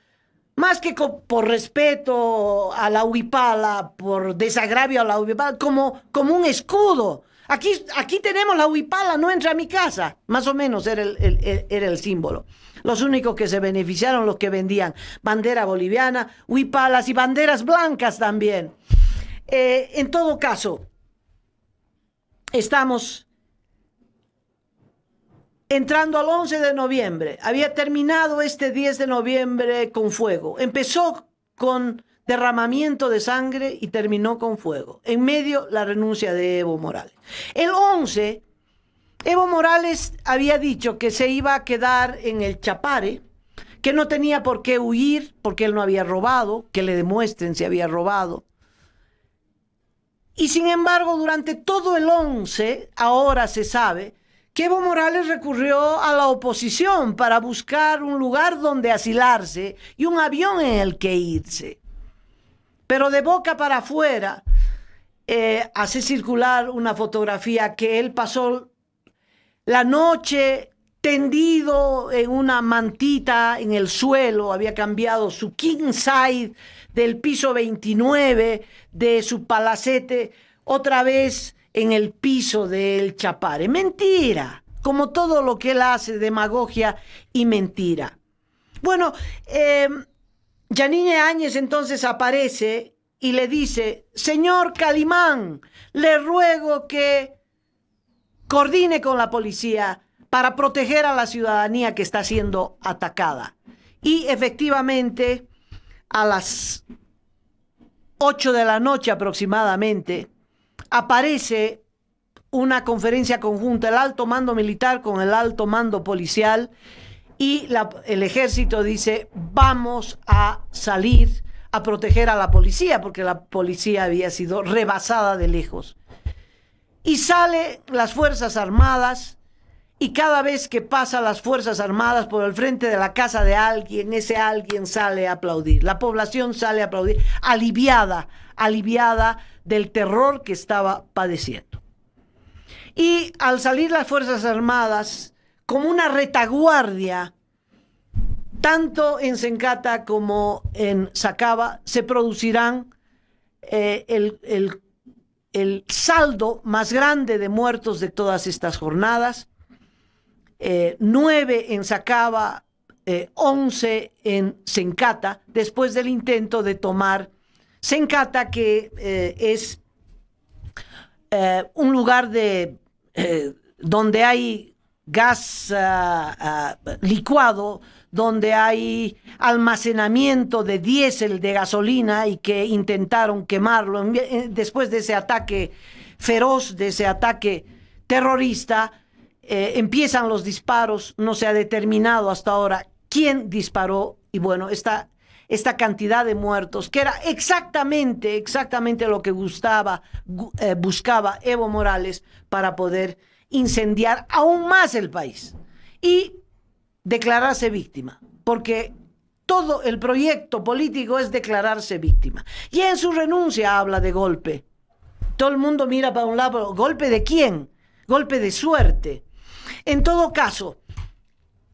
S1: más que por respeto a la huipala, por desagravio a la huipala, como, como un escudo. Aquí, aquí tenemos la huipala, no entra a mi casa. Más o menos era el, símbolo. Los únicos que se beneficiaron, los que vendían bandera boliviana, huipalas y banderas blancas también. Eh, en todo caso, estamos entrando al 11 de noviembre. Había terminado este 10 de noviembre con fuego. Empezó con derramamiento de sangre y terminó con fuego. En medio, la renuncia de Evo Morales. El 11, Evo Morales había dicho que se iba a quedar en el Chapare, que no tenía por qué huir porque él no había robado, que le demuestren si había robado. Y sin embargo, durante todo el 11, ahora se sabe que Evo Morales recurrió a la oposición para buscar un lugar donde asilarse y un avión en el que irse pero de boca para afuera, eh, hace circular una fotografía que él pasó la noche tendido en una mantita en el suelo, había cambiado su king del piso 29 de su palacete otra vez en el piso del Chapare. Mentira, como todo lo que él hace, demagogia y mentira. Bueno, eh, Yanine Áñez entonces aparece y le dice, señor Calimán, le ruego que coordine con la policía para proteger a la ciudadanía que está siendo atacada. Y efectivamente, a las 8 de la noche aproximadamente, aparece una conferencia conjunta, el alto mando militar con el alto mando policial, y el ejército dice, vamos a salir a proteger a la policía, porque la policía había sido rebasada de lejos. Y sale las Fuerzas Armadas, y cada vez que pasa las Fuerzas Armadas por el frente de la casa de alguien, ese alguien sale a aplaudir. La población sale a aplaudir, aliviada, aliviada del terror que estaba padeciendo. Y al salir las Fuerzas Armadas, como una retaguardia. Tanto en Sencata como en Sacaba se producirán eh, el, saldo más grande de muertos de todas estas jornadas. Eh, nueve en Sacaba, eh, once en Sencata, después del intento de tomar Sencata, que es un lugar de, donde hay gas ah, ah, licuado, donde hay almacenamiento de diésel, de gasolina, y que intentaron quemarlo después de ese ataque feroz, de ese ataque terrorista. Eh, empiezan los disparos, no se ha determinado hasta ahora quién disparó y bueno, esta, esta cantidad de muertos, que era exactamente, exactamente lo que gustaba, eh, buscaba Evo Morales para poder incendiar aún más el país y declararse víctima, porque todo el proyecto político es declararse víctima. Y en su renuncia habla de golpe. Todo el mundo mira para un lado, golpe de quién, golpe de suerte. En todo caso,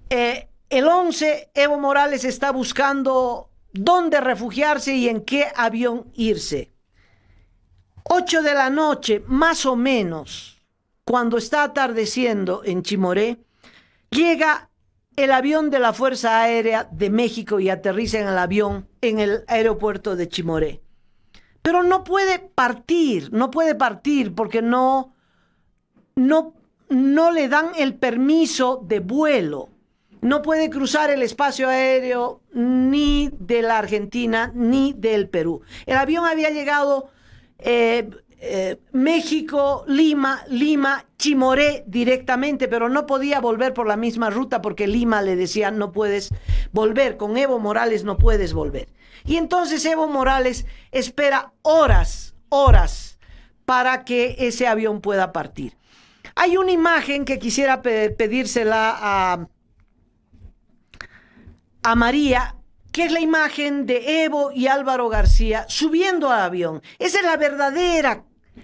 S1: eh, el 11, Evo Morales está buscando dónde refugiarse y en qué avión irse. 8 de la noche, más o menos, cuando está atardeciendo en Chimoré, llega el avión de la Fuerza Aérea de México y aterriza en el avión en el aeropuerto de Chimoré. Pero no puede partir, no puede partir porque no, no, no le dan el permiso de vuelo. No puede cruzar el espacio aéreo ni de la Argentina ni del Perú. El avión había llegado eh, eh, México, Lima, Lima, Chimoré directamente, pero no podía volver por la misma ruta porque Lima le decía no puedes volver, con Evo Morales no puedes volver. Y entonces Evo Morales espera horas, horas para que ese avión pueda partir. Hay una imagen que quisiera pedírsela a, a María, que es la imagen de Evo y Álvaro García subiendo al avión. Esa es la verdadera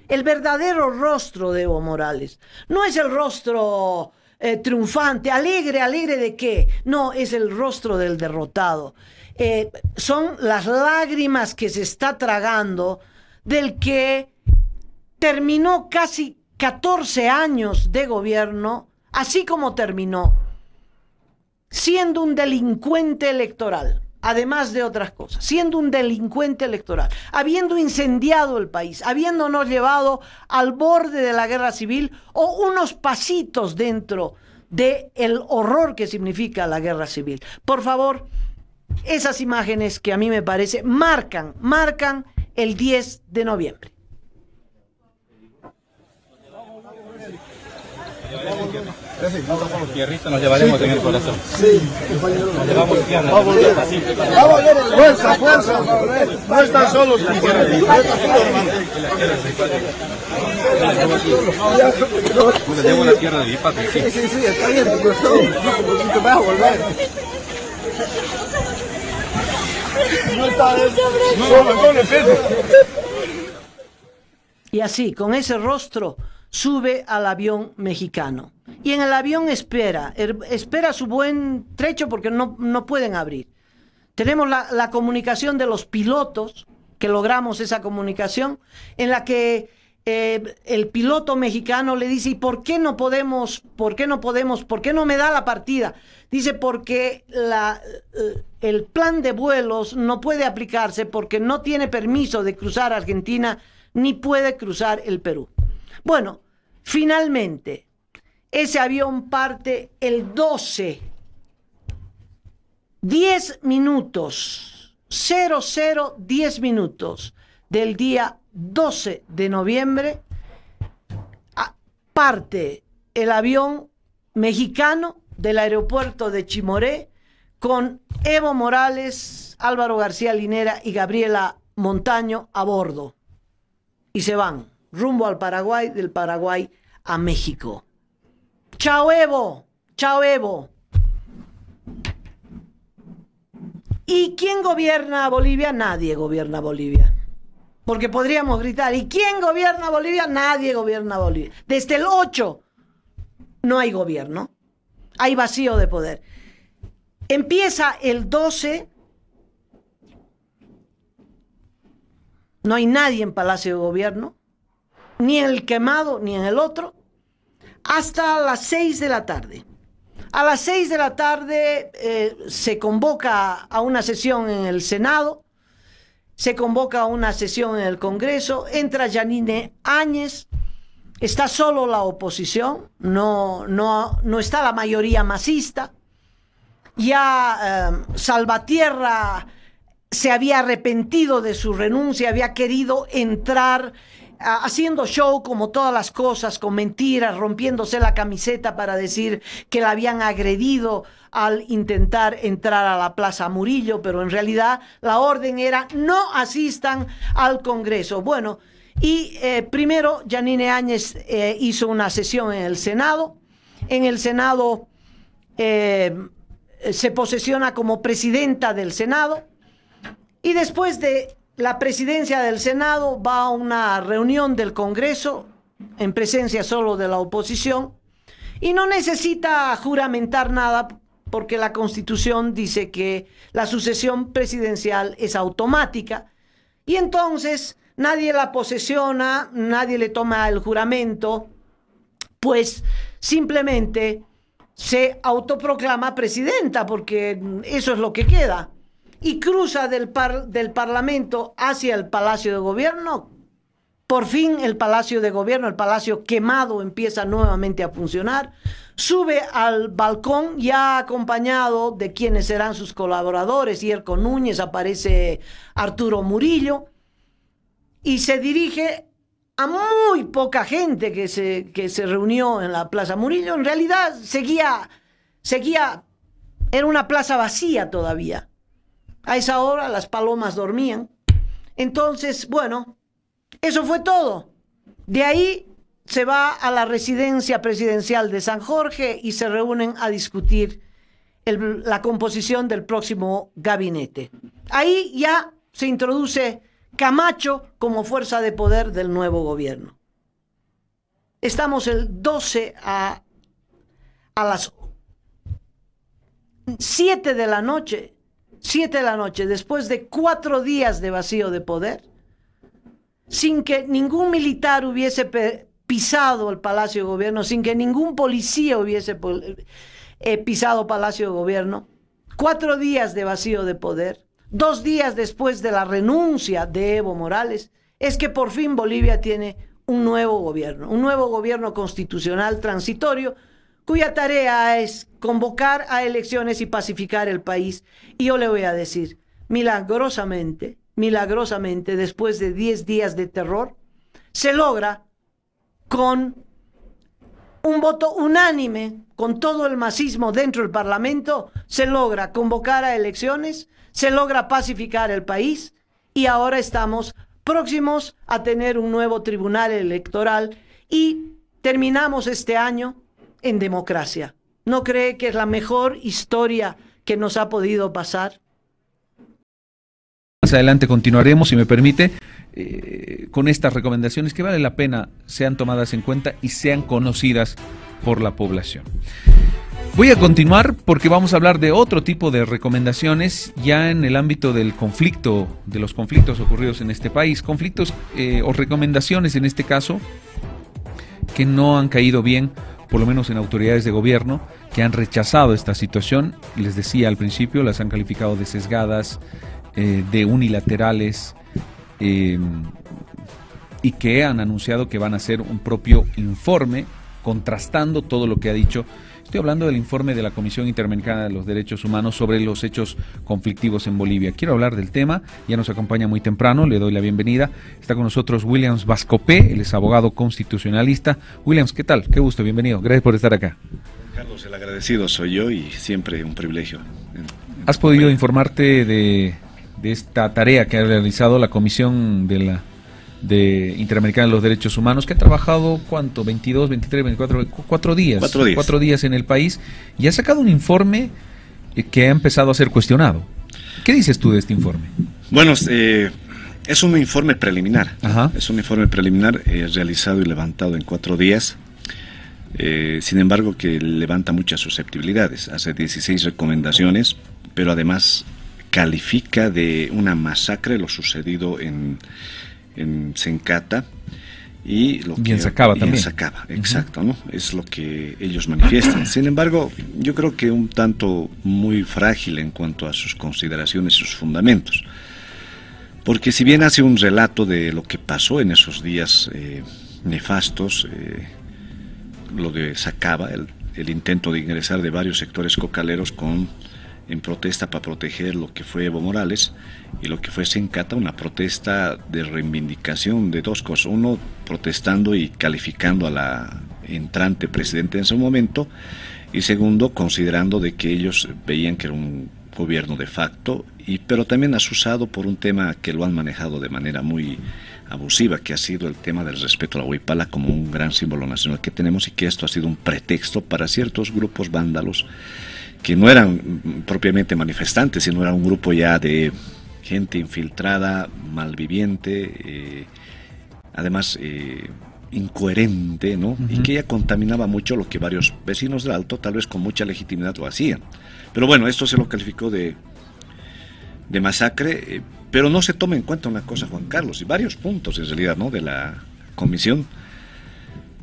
S1: el verdadero rostro de Evo Morales. No es el rostro eh, triunfante, alegre, alegre de qué. No, es el rostro del derrotado. Eh, son las lágrimas que se está tragando del que terminó casi 14 años de gobierno, así como terminó, siendo un delincuente electoral además de otras cosas, siendo un delincuente electoral, habiendo incendiado el país, habiéndonos llevado al borde de la guerra civil o unos pasitos dentro del el horror que significa la guerra civil. Por favor, esas imágenes que a mí me parece marcan, marcan el 10 de noviembre. Vamos nos llevaremos en el corazón. Sí, compañero. Nos llevamos tierra. Vamos, a volver. Fuerza, fuerza.
S3: No están solos. La llevo la tierra de Ipate. Sí, sí,
S2: sí, está bien, tu corazón. Te vas a volver.
S1: No está bien. No, no, no, no, Y así, con ese rostro sube al avión mexicano y en el avión espera, er, espera su buen trecho porque no, no pueden abrir. Tenemos la, comunicación de los pilotos, que logramos esa comunicación, en la que eh, el piloto mexicano le dice, ¿y por qué no podemos, por qué no podemos, por qué no me da la partida? Dice, porque eh, el plan de vuelos no puede aplicarse porque no tiene permiso de cruzar Argentina ni puede cruzar el Perú. Bueno, finalmente, ese avión parte el 12, 10 minutos, 0, 10 minutos del día 12 de noviembre, parte el avión mexicano del aeropuerto de Chimoré con Evo Morales, Álvaro García Linera y Gabriela Montaño a bordo. Y se van rumbo al Paraguay, del Paraguay a México. Chao Evo, chao Evo. ¿Y quién gobierna Bolivia? Nadie gobierna Bolivia. Porque podríamos gritar, ¿y quién gobierna Bolivia? Nadie gobierna Bolivia. Desde el 8 no hay gobierno, hay vacío de poder. Empieza el 12, no hay nadie en Palacio de Gobierno, ni en el quemado, ni en el otro, hasta las seis de la tarde. A las seis de la tarde eh, se convoca a una sesión en el Senado, se convoca a una sesión en el Congreso, entra Janine Áñez, está solo la oposición, no, no, no está la mayoría masista, ya eh, Salvatierra se había arrepentido de su renuncia, había querido entrar haciendo show como todas las cosas, con mentiras, rompiéndose la camiseta para decir que la habían agredido al intentar entrar a la Plaza Murillo, pero en realidad la orden era no asistan al Congreso. Bueno, y eh, primero Janine Áñez eh, hizo una sesión en el Senado. En el Senado eh, se posesiona como presidenta del Senado. Y después de la presidencia del Senado va a una reunión del Congreso en presencia solo de la oposición y no necesita juramentar nada porque la Constitución dice que la sucesión presidencial es automática y entonces nadie la posesiona, nadie le toma el juramento, pues simplemente se autoproclama presidenta porque eso es lo que queda y cruza del, Parlamento hacia el Palacio de Gobierno, por fin el Palacio de Gobierno, el Palacio quemado, empieza nuevamente a funcionar. Sube al balcón ya acompañado de quienes serán sus colaboradores, Hierco Núñez, aparece Arturo Murillo, y se dirige a muy poca gente que se, se reunió en la Plaza Murillo. En realidad seguía, seguía, era una plaza vacía todavía. A esa hora las palomas dormían. Entonces, bueno, eso fue todo. De ahí se va a la residencia presidencial de San Jorge y se reúnen a discutir la composición del próximo gabinete. Ahí ya se introduce Camacho como fuerza de poder del nuevo gobierno. Estamos el 12 a, a las 7 de la noche Siete de la noche, después de cuatro días de vacío de poder, sin que ningún militar hubiese pisado el Palacio de Gobierno, sin que ningún policía hubiese eh, pisado Palacio de Gobierno, cuatro días de vacío de poder, dos días después de la renuncia de Evo Morales, es que por fin Bolivia tiene un nuevo gobierno, un nuevo gobierno constitucional transitorio cuya tarea es convocar a elecciones y pacificar el país. Y yo le voy a decir, milagrosamente, milagrosamente, después de 10 días de terror, se logra con un voto unánime, con todo el masismo dentro del Parlamento, se logra convocar a elecciones, se logra pacificar el país y ahora estamos próximos a tener un nuevo tribunal electoral y terminamos este año en democracia. ¿No cree que es la mejor historia que nos ha podido pasar?
S4: Más adelante continuaremos, si me permite, eh, con estas recomendaciones que vale la pena sean tomadas en cuenta y sean conocidas por la población. Voy a continuar porque vamos a hablar de otro tipo de recomendaciones ya en el ámbito del conflicto, de los conflictos ocurridos en este país, conflictos eh, o recomendaciones en este caso que no han caído bien por lo menos en autoridades de gobierno, que han rechazado esta situación. Les decía al principio, las han calificado de sesgadas, eh, de unilaterales, em, y que han anunciado que van a hacer un propio informe contrastando todo lo que ha dicho Estoy hablando del informe de la Comisión Interamericana de los Derechos Humanos sobre los hechos conflictivos en Bolivia. Quiero hablar del tema, ya nos acompaña muy temprano, le doy la bienvenida. Está con nosotros Williams Vascopé, él es abogado constitucionalista. Williams, ¿qué tal? Qué gusto, bienvenido. Gracias por estar acá.
S3: Carlos, el agradecido soy yo y siempre un privilegio. ¿Has podido
S4: informarte de, de esta tarea que ha realizado la Comisión de la de Interamericana de los Derechos Humanos, que ha trabajado, ¿cuánto? 22, 23, 24, cuatro días, cuatro días. en el país y ha sacado un informe eh, que ha empezado a ser cuestionado. ¿Qué dices tú de este informe?
S3: Bueno, eh, es un informe preliminar. Es un informe preliminar eh, realizado y levantado en cuatro días. sin embargo, que levanta muchas susceptibilidades. Hace 16 recomendaciones, pero además califica de una masacre lo sucedido en, en Sencata y lo que sacaba también exacto es lo que ellos manifiestan sin embargo yo creo que un tanto muy frágil en cuanto a sus consideraciones sus fundamentos porque si bien hace un relato de lo que pasó en esos días eh, nefastos eh, lo de sacaba el, el, intento de ingresar de varios sectores cocaleros con en protesta para proteger lo que fue Evo Morales y lo que fue Sencata, una protesta de reivindicación de dos cosas. Uno, protestando y calificando a la entrante presidente en su momento, y segundo, considerando de que ellos veían que era un gobierno de facto, y, pero también asusado por un tema que lo han manejado de manera muy abusiva, que ha sido el tema del respeto a la huipala como un gran símbolo nacional que tenemos y que esto ha sido un pretexto para ciertos grupos vándalos que no eran propiamente manifestantes, sino era un grupo ya de gente infiltrada, malviviente, eh, además eh, incoherente, ¿no? Y que ya contaminaba mucho lo que varios vecinos del Alto, tal vez con mucha legitimidad, lo hacían. Pero bueno, esto se lo calificó de, de masacre, eh, pero no se toma en cuenta una cosa, Juan Carlos, y varios puntos en realidad, ¿no? De la comisión.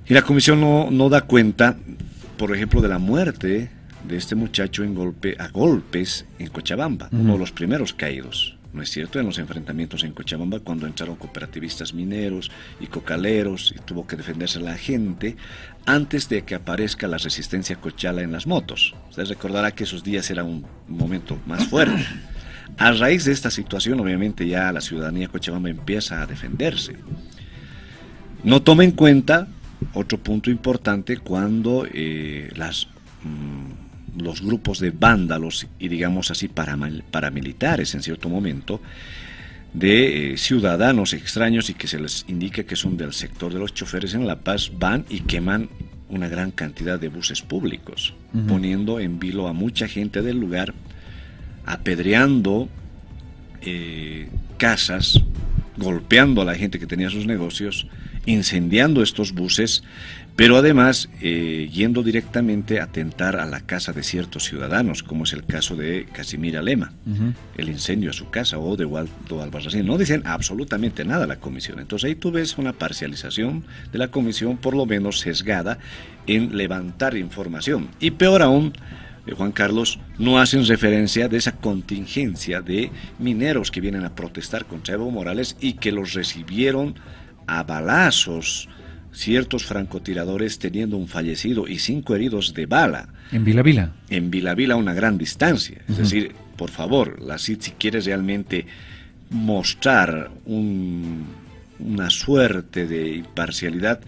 S3: Y la comisión no, no da cuenta, por ejemplo, de la muerte de este muchacho en golpe, a golpes en Cochabamba, uno de los primeros caídos. ¿no es cierto? En los enfrentamientos en Cochabamba, cuando entraron cooperativistas mineros y cocaleros y tuvo que defenderse la gente antes de que aparezca la resistencia cochala en las motos. Usted recordará que esos días era un momento más fuerte. A raíz de esta situación, obviamente, ya la ciudadanía cochabamba empieza a defenderse. No toma en cuenta, otro punto importante, cuando eh, las mm, los grupos de vándalos y digamos así paramilitares en cierto momento, de eh, ciudadanos extraños y que se les indica que son del sector de los choferes en La Paz, van y queman una gran cantidad de buses públicos, poniendo en vilo a mucha gente del lugar, apedreando eh, casas, golpeando a la gente que tenía sus negocios incendiando estos buses, pero además eh, yendo directamente a atentar a la casa de ciertos ciudadanos, como es el caso de Casimira Lema, el incendio a su casa o de Waldo Albarracín. No dicen absolutamente nada la comisión. Entonces ahí tú ves una parcialización de la comisión, por lo menos sesgada, en levantar información. Y peor aún, eh, Juan Carlos no hacen referencia de esa contingencia de mineros que vienen a protestar contra Evo Morales y que los recibieron a balazos ciertos francotiradores teniendo un fallecido y cinco heridos de bala.
S4: ¿En Vilavila.
S3: En Vilavila a una gran distancia. Es decir, por favor, la CID si quieres realmente mostrar un, una suerte de imparcialidad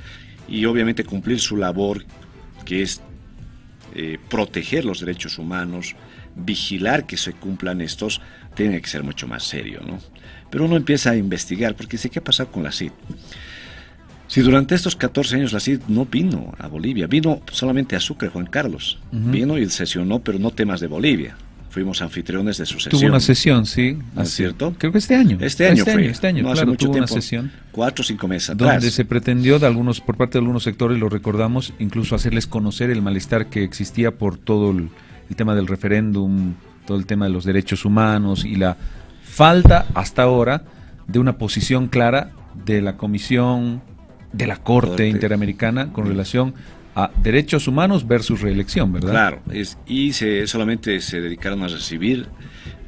S3: y obviamente cumplir su labor que es eh, proteger los derechos humanos, vigilar que se cumplan estos, tiene que ser mucho más serio, ¿no? Pero uno empieza a investigar porque dice, ¿qué ha pasado con la CID? Si durante estos 14 años la CID no vino a Bolivia, vino solamente a Sucre, Juan Carlos. Vino y sesionó, pero no temas de Bolivia. Fuimos anfitriones de su sesión. Tuvo una sesión, sí. es cierto? Creo que este año. Este año este Año, este año, no claro, mucho tiempo, una sesión. Cuatro o cinco meses Donde se
S4: pretendió, de algunos, por parte de algunos sectores, lo recordamos, incluso hacerles conocer el malestar que existía por todo el tema del referéndum, todo el tema de los derechos humanos y la falta hasta ahora de una posición clara de la Comisión de la Corte, Interamericana con relación a derechos humanos versus reelección, ¿verdad? Claro,
S3: es, y se, solamente se dedicaron a recibir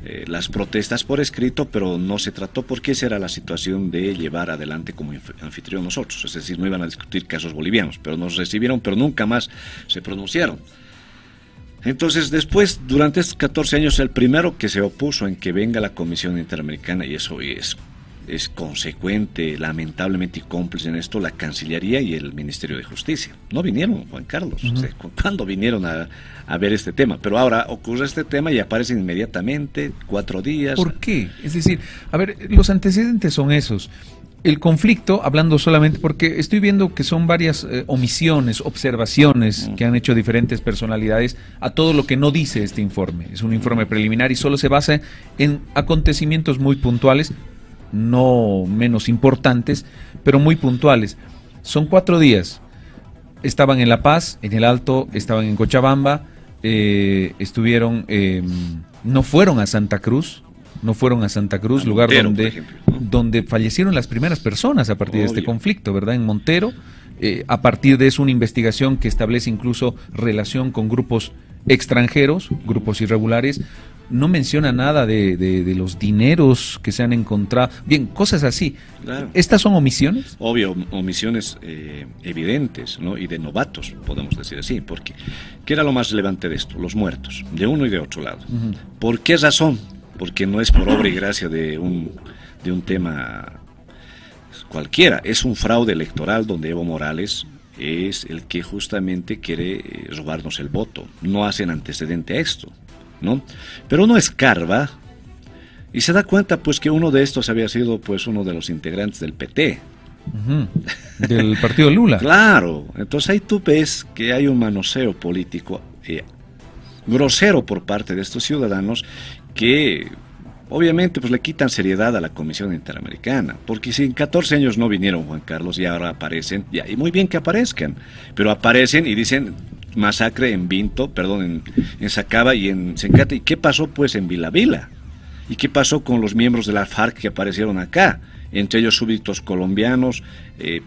S3: eh, las protestas por escrito, pero no se trató porque esa era la situación de llevar adelante como anfitrión nosotros, es decir, no iban a discutir casos bolivianos, pero nos recibieron, pero nunca más se pronunciaron. Entonces, después, durante estos 14 años, el primero que se opuso en que venga la Comisión Interamericana, y eso es, es consecuente, lamentablemente y cómplice en esto, la Cancillería y el Ministerio de Justicia. No vinieron, Juan Carlos. ¿Cuándo vinieron a, a, ver este tema? Pero ahora ocurre este tema y aparece inmediatamente, cuatro días. ¿Por
S4: qué? Es decir, a ver, los antecedentes son esos el conflicto, hablando solamente, porque estoy viendo que son varias eh, omisiones, observaciones que han hecho diferentes personalidades a todo lo que no dice este informe. Es un informe preliminar y solo se basa en acontecimientos muy puntuales, no menos importantes, pero muy puntuales. Son cuatro días. Estaban en La Paz, en el Alto, estaban en Cochabamba, eh, estuvieron, em, no fueron a Santa Cruz, no fueron a Santa Cruz, lugar donde, donde fallecieron las primeras personas a partir de este conflicto, ¿verdad? En Montero, eh, a partir de eso una investigación que establece incluso relación con grupos extranjeros, grupos irregulares, no menciona nada de, los dineros que se han
S3: encontrado. Bien, cosas así. ¿Estas son omisiones? Obvio, omisiones eh, evidentes ¿no? y de novatos, podemos decir así, porque ¿qué era lo más relevante de esto? Los muertos, de uno y de otro lado. ¿Por qué razón? porque no es por obra y gracia de un, tema cualquiera, es un fraude electoral donde Evo Morales es el que justamente quiere eh, robarnos el voto, no hacen antecedente a esto, ¿no? Pero uno escarba y se da cuenta pues que uno de estos había sido pues uno de los integrantes del PT, Del partido Lula. claro, entonces ahí tú ves que hay un manoseo político eh, grosero por parte de estos ciudadanos que obviamente pues le quitan seriedad a la Comisión Interamericana, porque si en 14 años no vinieron Juan Carlos y ahora aparecen, y muy bien que aparezcan, pero aparecen y dicen masacre en Vinto, perdón, en, Sacaba y en Sencate, ¿y qué pasó pues en Vila Vila? ¿Y qué pasó con los miembros de la FARC que aparecieron acá? Entre ellos súbditos colombianos, eh,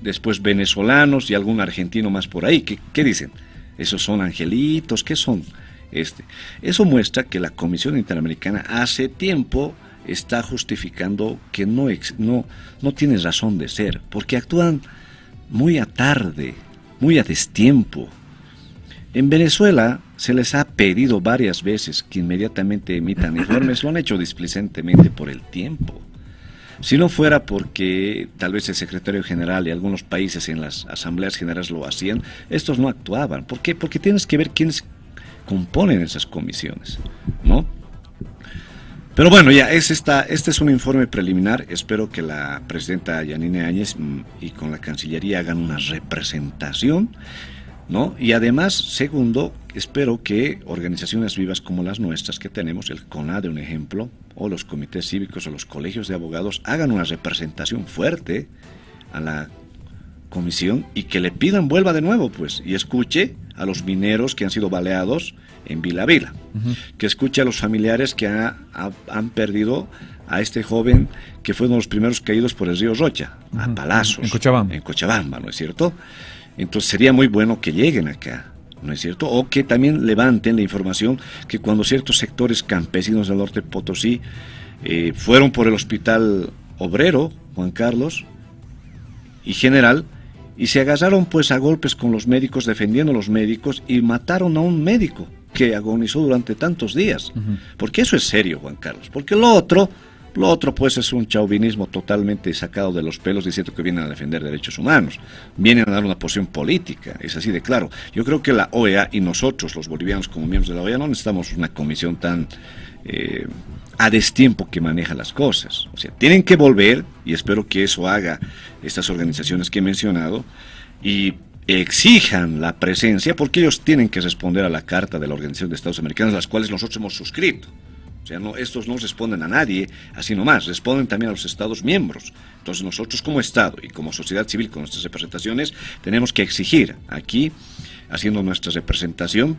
S3: después venezolanos y algún argentino más por ahí. ¿Qué, qué dicen? ¿Esos son angelitos? ¿Qué son? este. Eso muestra que la Comisión Interamericana hace tiempo está justificando que no, no, no tiene razón de ser, porque actúan muy a tarde, muy a destiempo. En Venezuela se les ha pedido varias veces que inmediatamente emitan informes, lo han hecho displicentemente por el tiempo. Si no fuera porque tal vez el secretario general y algunos países en las asambleas generales lo hacían, estos no actuaban. ¿Por qué? Porque tienes que ver quién es componen esas comisiones, ¿no? Pero bueno, ya es esta, este es un informe preliminar. Espero que la presidenta Yanine Áñez mm, y con la Cancillería hagan una representación, ¿no? Y además, segundo, espero que organizaciones vivas como las nuestras que tenemos, el CONADE un ejemplo, o los comités cívicos o los colegios de abogados, hagan una representación fuerte a la comisión y que le pidan vuelva de nuevo, pues, y escuche a los mineros que han sido baleados en Vila Vila, que escuche a los familiares que han perdido a este joven que fue uno de los primeros caídos por el río Rocha, a Palazos. En Cochabamba. En Cochabamba, ¿no es cierto? Entonces sería muy bueno que lleguen acá, ¿no es cierto? O que también levanten la información que cuando ciertos sectores campesinos del norte de Potosí eh, fueron por el hospital obrero, Juan Carlos, y general, y se agasaron pues a golpes con los médicos defendiendo a los médicos y mataron a un médico que agonizó durante tantos días. Porque eso es serio, Juan Carlos. Porque lo otro, lo otro pues es un chauvinismo totalmente sacado de los pelos diciendo que vienen a defender derechos humanos, vienen a dar una posición política, es así de claro. Yo creo que la OEA y nosotros, los bolivianos como miembros de la OEA, no necesitamos una comisión tan eh, a destiempo que maneja las cosas. O sea, tienen que volver, y espero que eso haga estas organizaciones que he mencionado, y exijan la presencia, porque ellos tienen que responder a la Carta de la Organización de Estados Americanos, las cuales nosotros hemos suscrito. O sea, no, estos no responden a nadie, así nomás, responden también a los Estados miembros. Entonces nosotros como Estado y como sociedad civil con nuestras representaciones tenemos que exigir aquí, haciendo nuestra representación,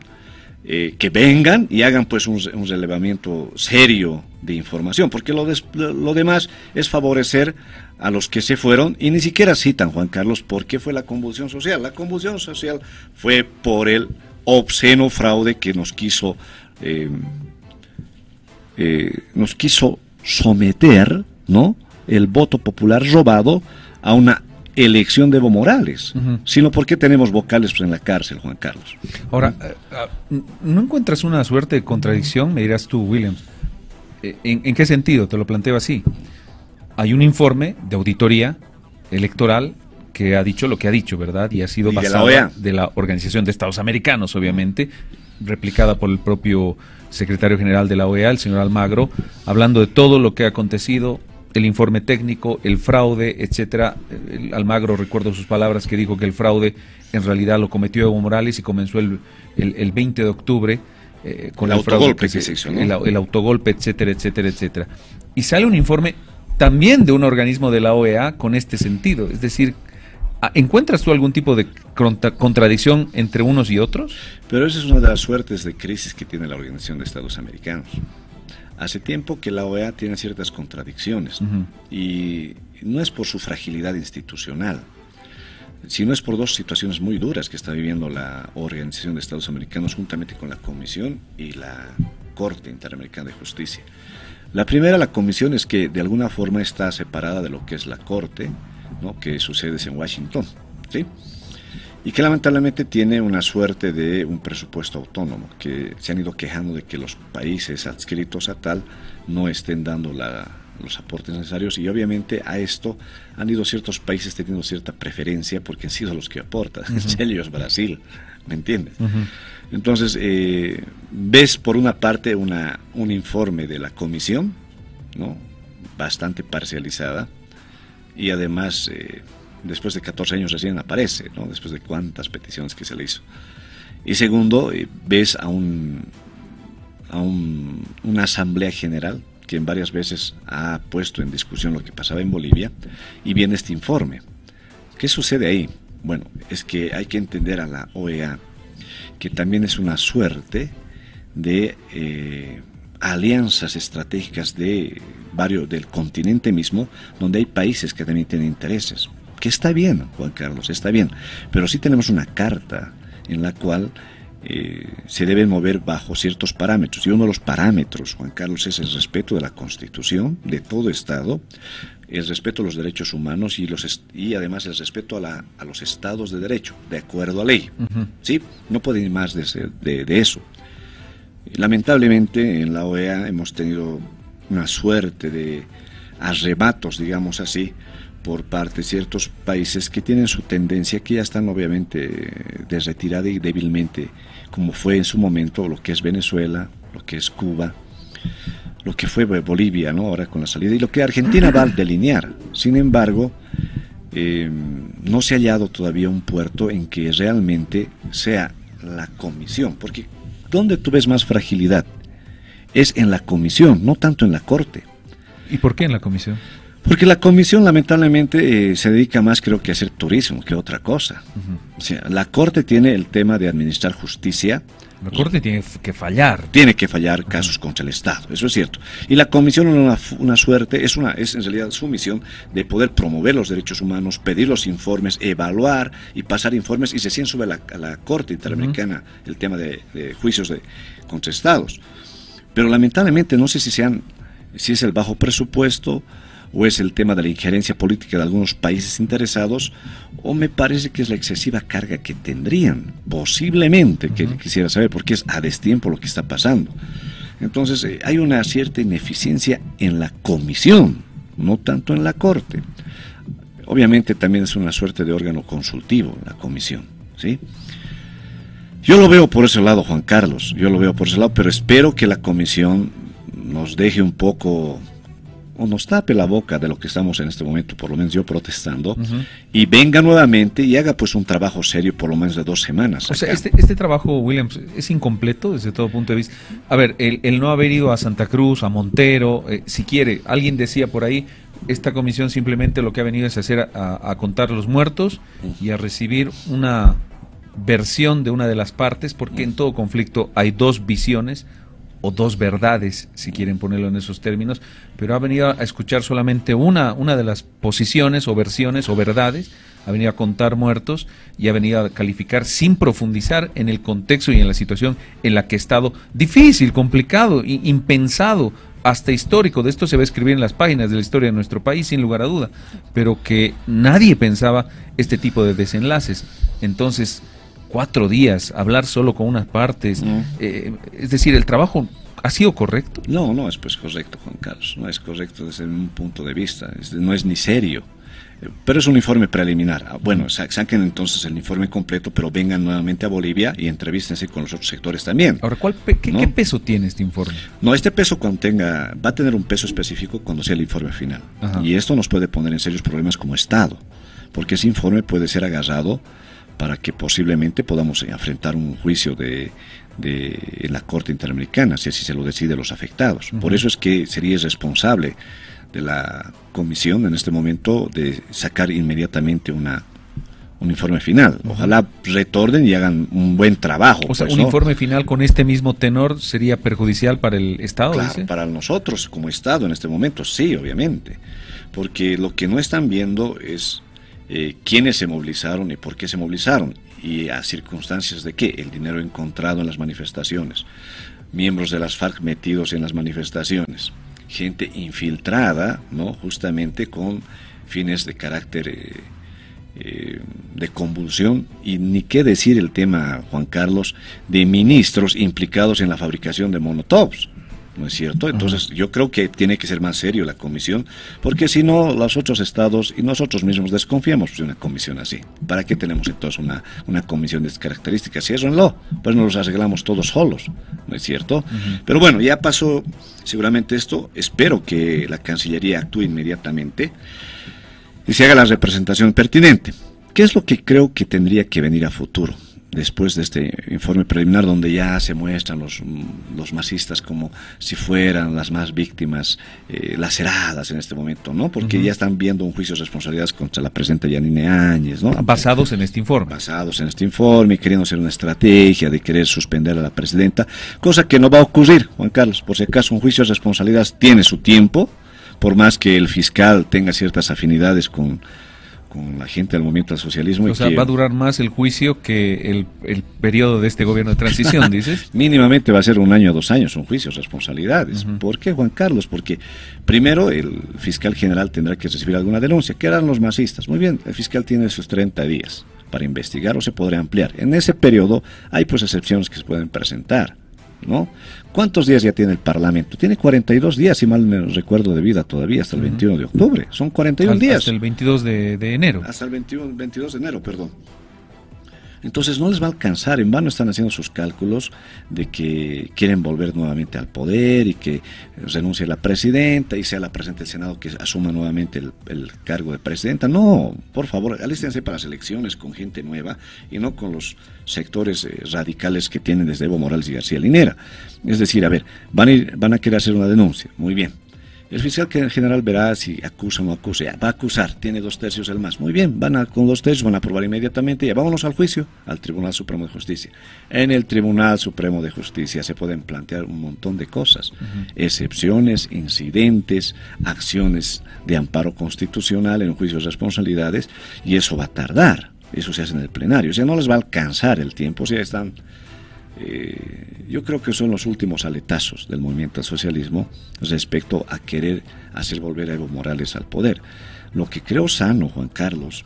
S3: eh, que vengan y hagan pues un, relevamiento serio de información, porque lo, demás es favorecer a los que se fueron y ni siquiera citan, Juan Carlos, por qué fue la convulsión social. La convulsión social fue por el obsceno fraude que nos quiso, eh, eh, nos quiso someter, ¿no? El voto popular robado a una elección de Evo Morales, sino porque tenemos vocales en la cárcel, Juan Carlos. Ahora,
S4: ¿no encuentras una suerte de contradicción? Me dirás tú, Williams. Eh, ¿En, qué sentido? Te lo planteo así. Hay un informe de auditoría electoral que ha dicho lo que ha dicho, ¿verdad? Y ha sido basado basada e de la Organización de Estados Americanos, obviamente, replicada por el propio secretario general de la OEA, el señor Almagro, hablando de todo lo que ha acontecido el informe técnico, el fraude, etcétera. Almagro, recuerdo sus palabras, que dijo que el fraude en realidad lo cometió Evo Morales y comenzó el, 20 de octubre eh, con el, autogolpe, fraude, el, autogolpe, etcétera, etcétera, etcétera. Y sale un informe también de un organismo de la OEA con este sentido, es decir, ah, ¿Encuentras tú algún tipo de contradicción entre unos y
S3: otros? Pero esa es una de las suertes de crisis que tiene la Organización de Estados Americanos. Hace tiempo que la OEA tiene ciertas contradicciones y no es por su fragilidad institucional, sino es por dos situaciones muy duras que está viviendo la Organización de Estados Americanos juntamente con la Comisión y la Corte Interamericana de Justicia. La primera, la Comisión, es que de alguna forma está separada de lo que es la Corte, ¿no? que sucede en Washington. ¿sí? y que lamentablemente tiene una suerte de un presupuesto autónomo, que se han ido quejando de que los países adscritos a tal no estén dando los aportes necesarios y obviamente a esto han ido ciertos países teniendo cierta preferencia porque han sido los que aportan, uh ellos Brasil, ¿me entiendes? Entonces, eh, ves por una parte una, un informe de la comisión, ¿no? bastante parcializada y además eh, después de 14 años recién aparece, ¿no? después de cuántas peticiones que se le hizo. Y segundo, eh, ves a, un, a una asamblea general en varias veces ha puesto en discusión lo que pasaba en Bolivia, y viene este informe. ¿Qué sucede ahí? Bueno, es que hay que entender a la OEA que también es una suerte de eh, alianzas estratégicas de varios del continente mismo, donde hay países que también tienen intereses que está bien, Juan Carlos, está bien, pero sí tenemos una carta en la cual eh, se debe mover bajo ciertos parámetros. Y uno de los parámetros, Juan Carlos, es el respeto de la Constitución, de todo Estado, el respeto a los derechos humanos y, los y además el respeto a, la, a los estados de derecho, de acuerdo a ley. ¿Sí? No puede ir más de, de, de eso. Lamentablemente en la OEA hemos tenido una suerte de arrebatos, digamos así, por parte de ciertos países que tienen su tendencia que ya están obviamente eh, desretirada y débilmente, como fue en su momento lo que es Venezuela, lo que es Cuba, lo que fue Bolivia, ¿no? Ahora con la salida, y lo que Argentina va a delinear. Sin embargo, em, no se ha hallado todavía un puerto en que realmente sea la comisión, porque donde tú ves más fragilidad? Es en la comisión, no tanto en la corte. ¿Y por qué en la comisión? Porque la comisión lamentablemente eh, se dedica más creo que a hacer turismo que otra cosa. O sea, la Corte tiene el tema de administrar justicia. La Corte tiene que fallar. Tiene que fallar casos contra el Estado, eso es cierto. Y la Comisión una, una suerte, es, una, es en realidad su misión de poder promover los derechos humanos, pedir los informes, evaluar y pasar informes y se sube a la, Corte Interamericana el tema de, de juicios de, contra Estados. Pero lamentablemente no sé si sean, si es el bajo presupuesto, o es el tema de la injerencia política de algunos países interesados, o me parece que es la excesiva carga que tendrían, posiblemente, que quisiera saber, porque es a destiempo lo que está pasando. Entonces, eh, hay una cierta ineficiencia en la comisión, no tanto en la Corte. Obviamente también es una suerte de órgano consultivo la comisión, ¿sí? Yo lo veo por ese lado, Juan Carlos, yo lo veo por ese lado, pero espero que la comisión nos deje un poco o nos tape la boca de lo que estamos en este momento, por lo menos yo protestando, y venga nuevamente y haga pues un trabajo serio por lo menos de dos semanas. O sea,
S4: este, este, trabajo, Williams, es incompleto desde todo punto de vista. A ver, el, no haber ido a Santa Cruz, a Montero, eh, si quiere, alguien decía por ahí, esta comisión simplemente lo que ha venido es hacer a, contar los muertos y a recibir una versión de una de las partes, porque en todo conflicto hay dos visiones, o dos verdades, si quieren ponerlo en esos términos, pero ha venido a escuchar solamente una, una de las posiciones o versiones o verdades, ha venido a contar muertos y ha venido a calificar sin profundizar en el contexto y en la situación en la que ha estado difícil, complicado, impensado, hasta histórico, de esto se va a escribir en las páginas de la historia de nuestro país, sin lugar a duda, pero que nadie pensaba este tipo de desenlaces. Entonces, cuatro días, hablar solo con unas partes. Eh, es decir, el trabajo ha sido correcto.
S3: No, no es pues correcto, Juan Carlos. No es correcto desde un punto de vista. no es ni serio. Eh, pero es un informe preliminar. Ah, bueno, saquen entonces el informe completo, pero vengan nuevamente a Bolivia y entrevístense con los otros sectores también. Ahora, ¿cuál qué, peso tiene este informe? No, este peso cuando va a tener un peso específico cuando sea el informe final. Y esto nos puede poner en serios problemas como Estado, porque ese informe puede ser agarrado para que posiblemente podamos enfrentar un juicio de, en la Corte Interamericana, si así se lo decide los afectados. Por eso es que sería responsable de la comisión en este momento de sacar inmediatamente una un informe final. Ojalá retornen y hagan un buen trabajo. O sea, pues, un informe
S4: final con este mismo tenor
S3: sería perjudicial para el Estado. Claro, para nosotros como Estado en este momento, sí, obviamente. Porque lo que no están viendo es eh, quiénes se movilizaron y por qué se movilizaron y a circunstancias de qué, el dinero encontrado en las manifestaciones, miembros de las FARC metidos en las manifestaciones, gente infiltrada, ¿no? justamente con fines de carácter eh, eh, de convulsión y ni qué decir el tema, Juan Carlos, de ministros implicados en la fabricación de monotops. ¿no es cierto? Entonces yo creo que tiene que ser más serio la comisión, porque si no, los otros estados y nosotros mismos desconfiamos de una comisión así. ¿Para qué tenemos entonces una, comisión de estas características? si no, pues nos los arreglamos todos solos, ¿no es cierto? Pero bueno, ya pasó seguramente esto, espero que la Cancillería actúe inmediatamente y se haga la representación pertinente. ¿Qué es lo que creo que tendría que venir a futuro? después de este informe preliminar donde ya se muestran los, los masistas como si fueran las más víctimas eh, laceradas en este momento, ¿no? Porque ya están viendo un juicio de responsabilidades contra la presidenta Yanine Áñez, ¿no?
S4: Basados en este informe.
S3: Basados en este informe, y queriendo hacer una estrategia de querer suspender a la presidenta, cosa que no va a ocurrir, Juan Carlos, por si acaso un juicio de responsabilidades tiene su tiempo, por más que el fiscal tenga ciertas afinidades con con la gente del movimiento del socialismo. O sea, va a durar más el juicio
S4: que el, el periodo de este gobierno de transición, dices.
S3: Mínimamente va a ser un año o dos años, son juicios, responsabilidades. ¿Por qué, Juan Carlos? Porque primero el fiscal general tendrá que recibir alguna denuncia. ¿Qué harán los masistas? Muy bien, el fiscal tiene sus 30 días para investigar o se podrá ampliar. En ese periodo hay pues excepciones que se pueden presentar ¿no? ¿Cuántos días ya tiene el Parlamento? Tiene 42 días, si mal no recuerdo, de vida todavía, hasta el 21 de octubre. Son 41 días. Hasta el
S4: 22 de, enero. Hasta el 21, 22 de enero, perdón.
S3: Entonces no les va a alcanzar, en vano están haciendo sus cálculos de que quieren volver nuevamente al poder y que renuncie la presidenta y sea la presidenta del Senado que asuma nuevamente el, cargo de presidenta. No, por favor, alístense para las elecciones con gente nueva y no con los sectores eh, radicales que tienen desde Evo Morales y García Linera. Es decir, a ver, van a, van a querer hacer una denuncia, muy bien. El fiscal general verá si acusa o no acusa, va a acusar, tiene dos tercios el más. Muy bien, van a, con dos tercios van a aprobar inmediatamente, y vámonos al juicio, al Tribunal Supremo de Justicia. En el Tribunal Supremo de Justicia se pueden plantear un montón de cosas, excepciones, incidentes, acciones de amparo constitucional en juicios de responsabilidades, y eso va a tardar eso se hace en el plenario. O sea, no les va a alcanzar el tiempo. O están. Eh, yo creo que son los últimos aletazos del movimiento al socialismo respecto a querer hacer volver a Evo Morales al poder. Lo que creo sano, Juan Carlos,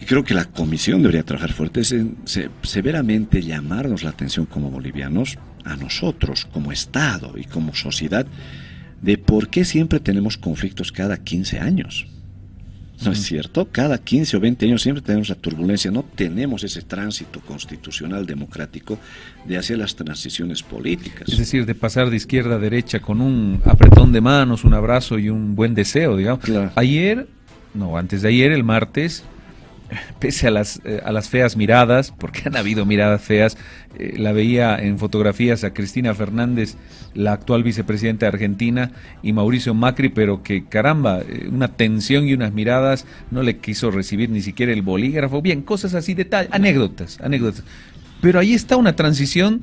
S3: y creo que la comisión debería trabajar fuerte, es severamente llamarnos la atención como bolivianos, a nosotros como Estado y como sociedad, de por qué siempre tenemos conflictos cada 15 años. ¿no es cierto? Cada 15 o 20 años siempre tenemos la turbulencia, no tenemos ese tránsito constitucional democrático de hacer las transiciones políticas.
S4: Es decir, de pasar de izquierda a derecha con un apretón de manos, un abrazo y un buen deseo, digamos. Ayer, no, antes de ayer, el martes, pese a las, eh, a las feas miradas, porque han habido miradas feas, eh, la veía en fotografías a Cristina Fernández, la actual vicepresidenta de Argentina, y Mauricio Macri, pero que caramba, eh, una tensión y unas miradas, no le quiso recibir ni siquiera el bolígrafo, bien, cosas así, de tal, anécdotas, anécdotas. Pero ahí está una transición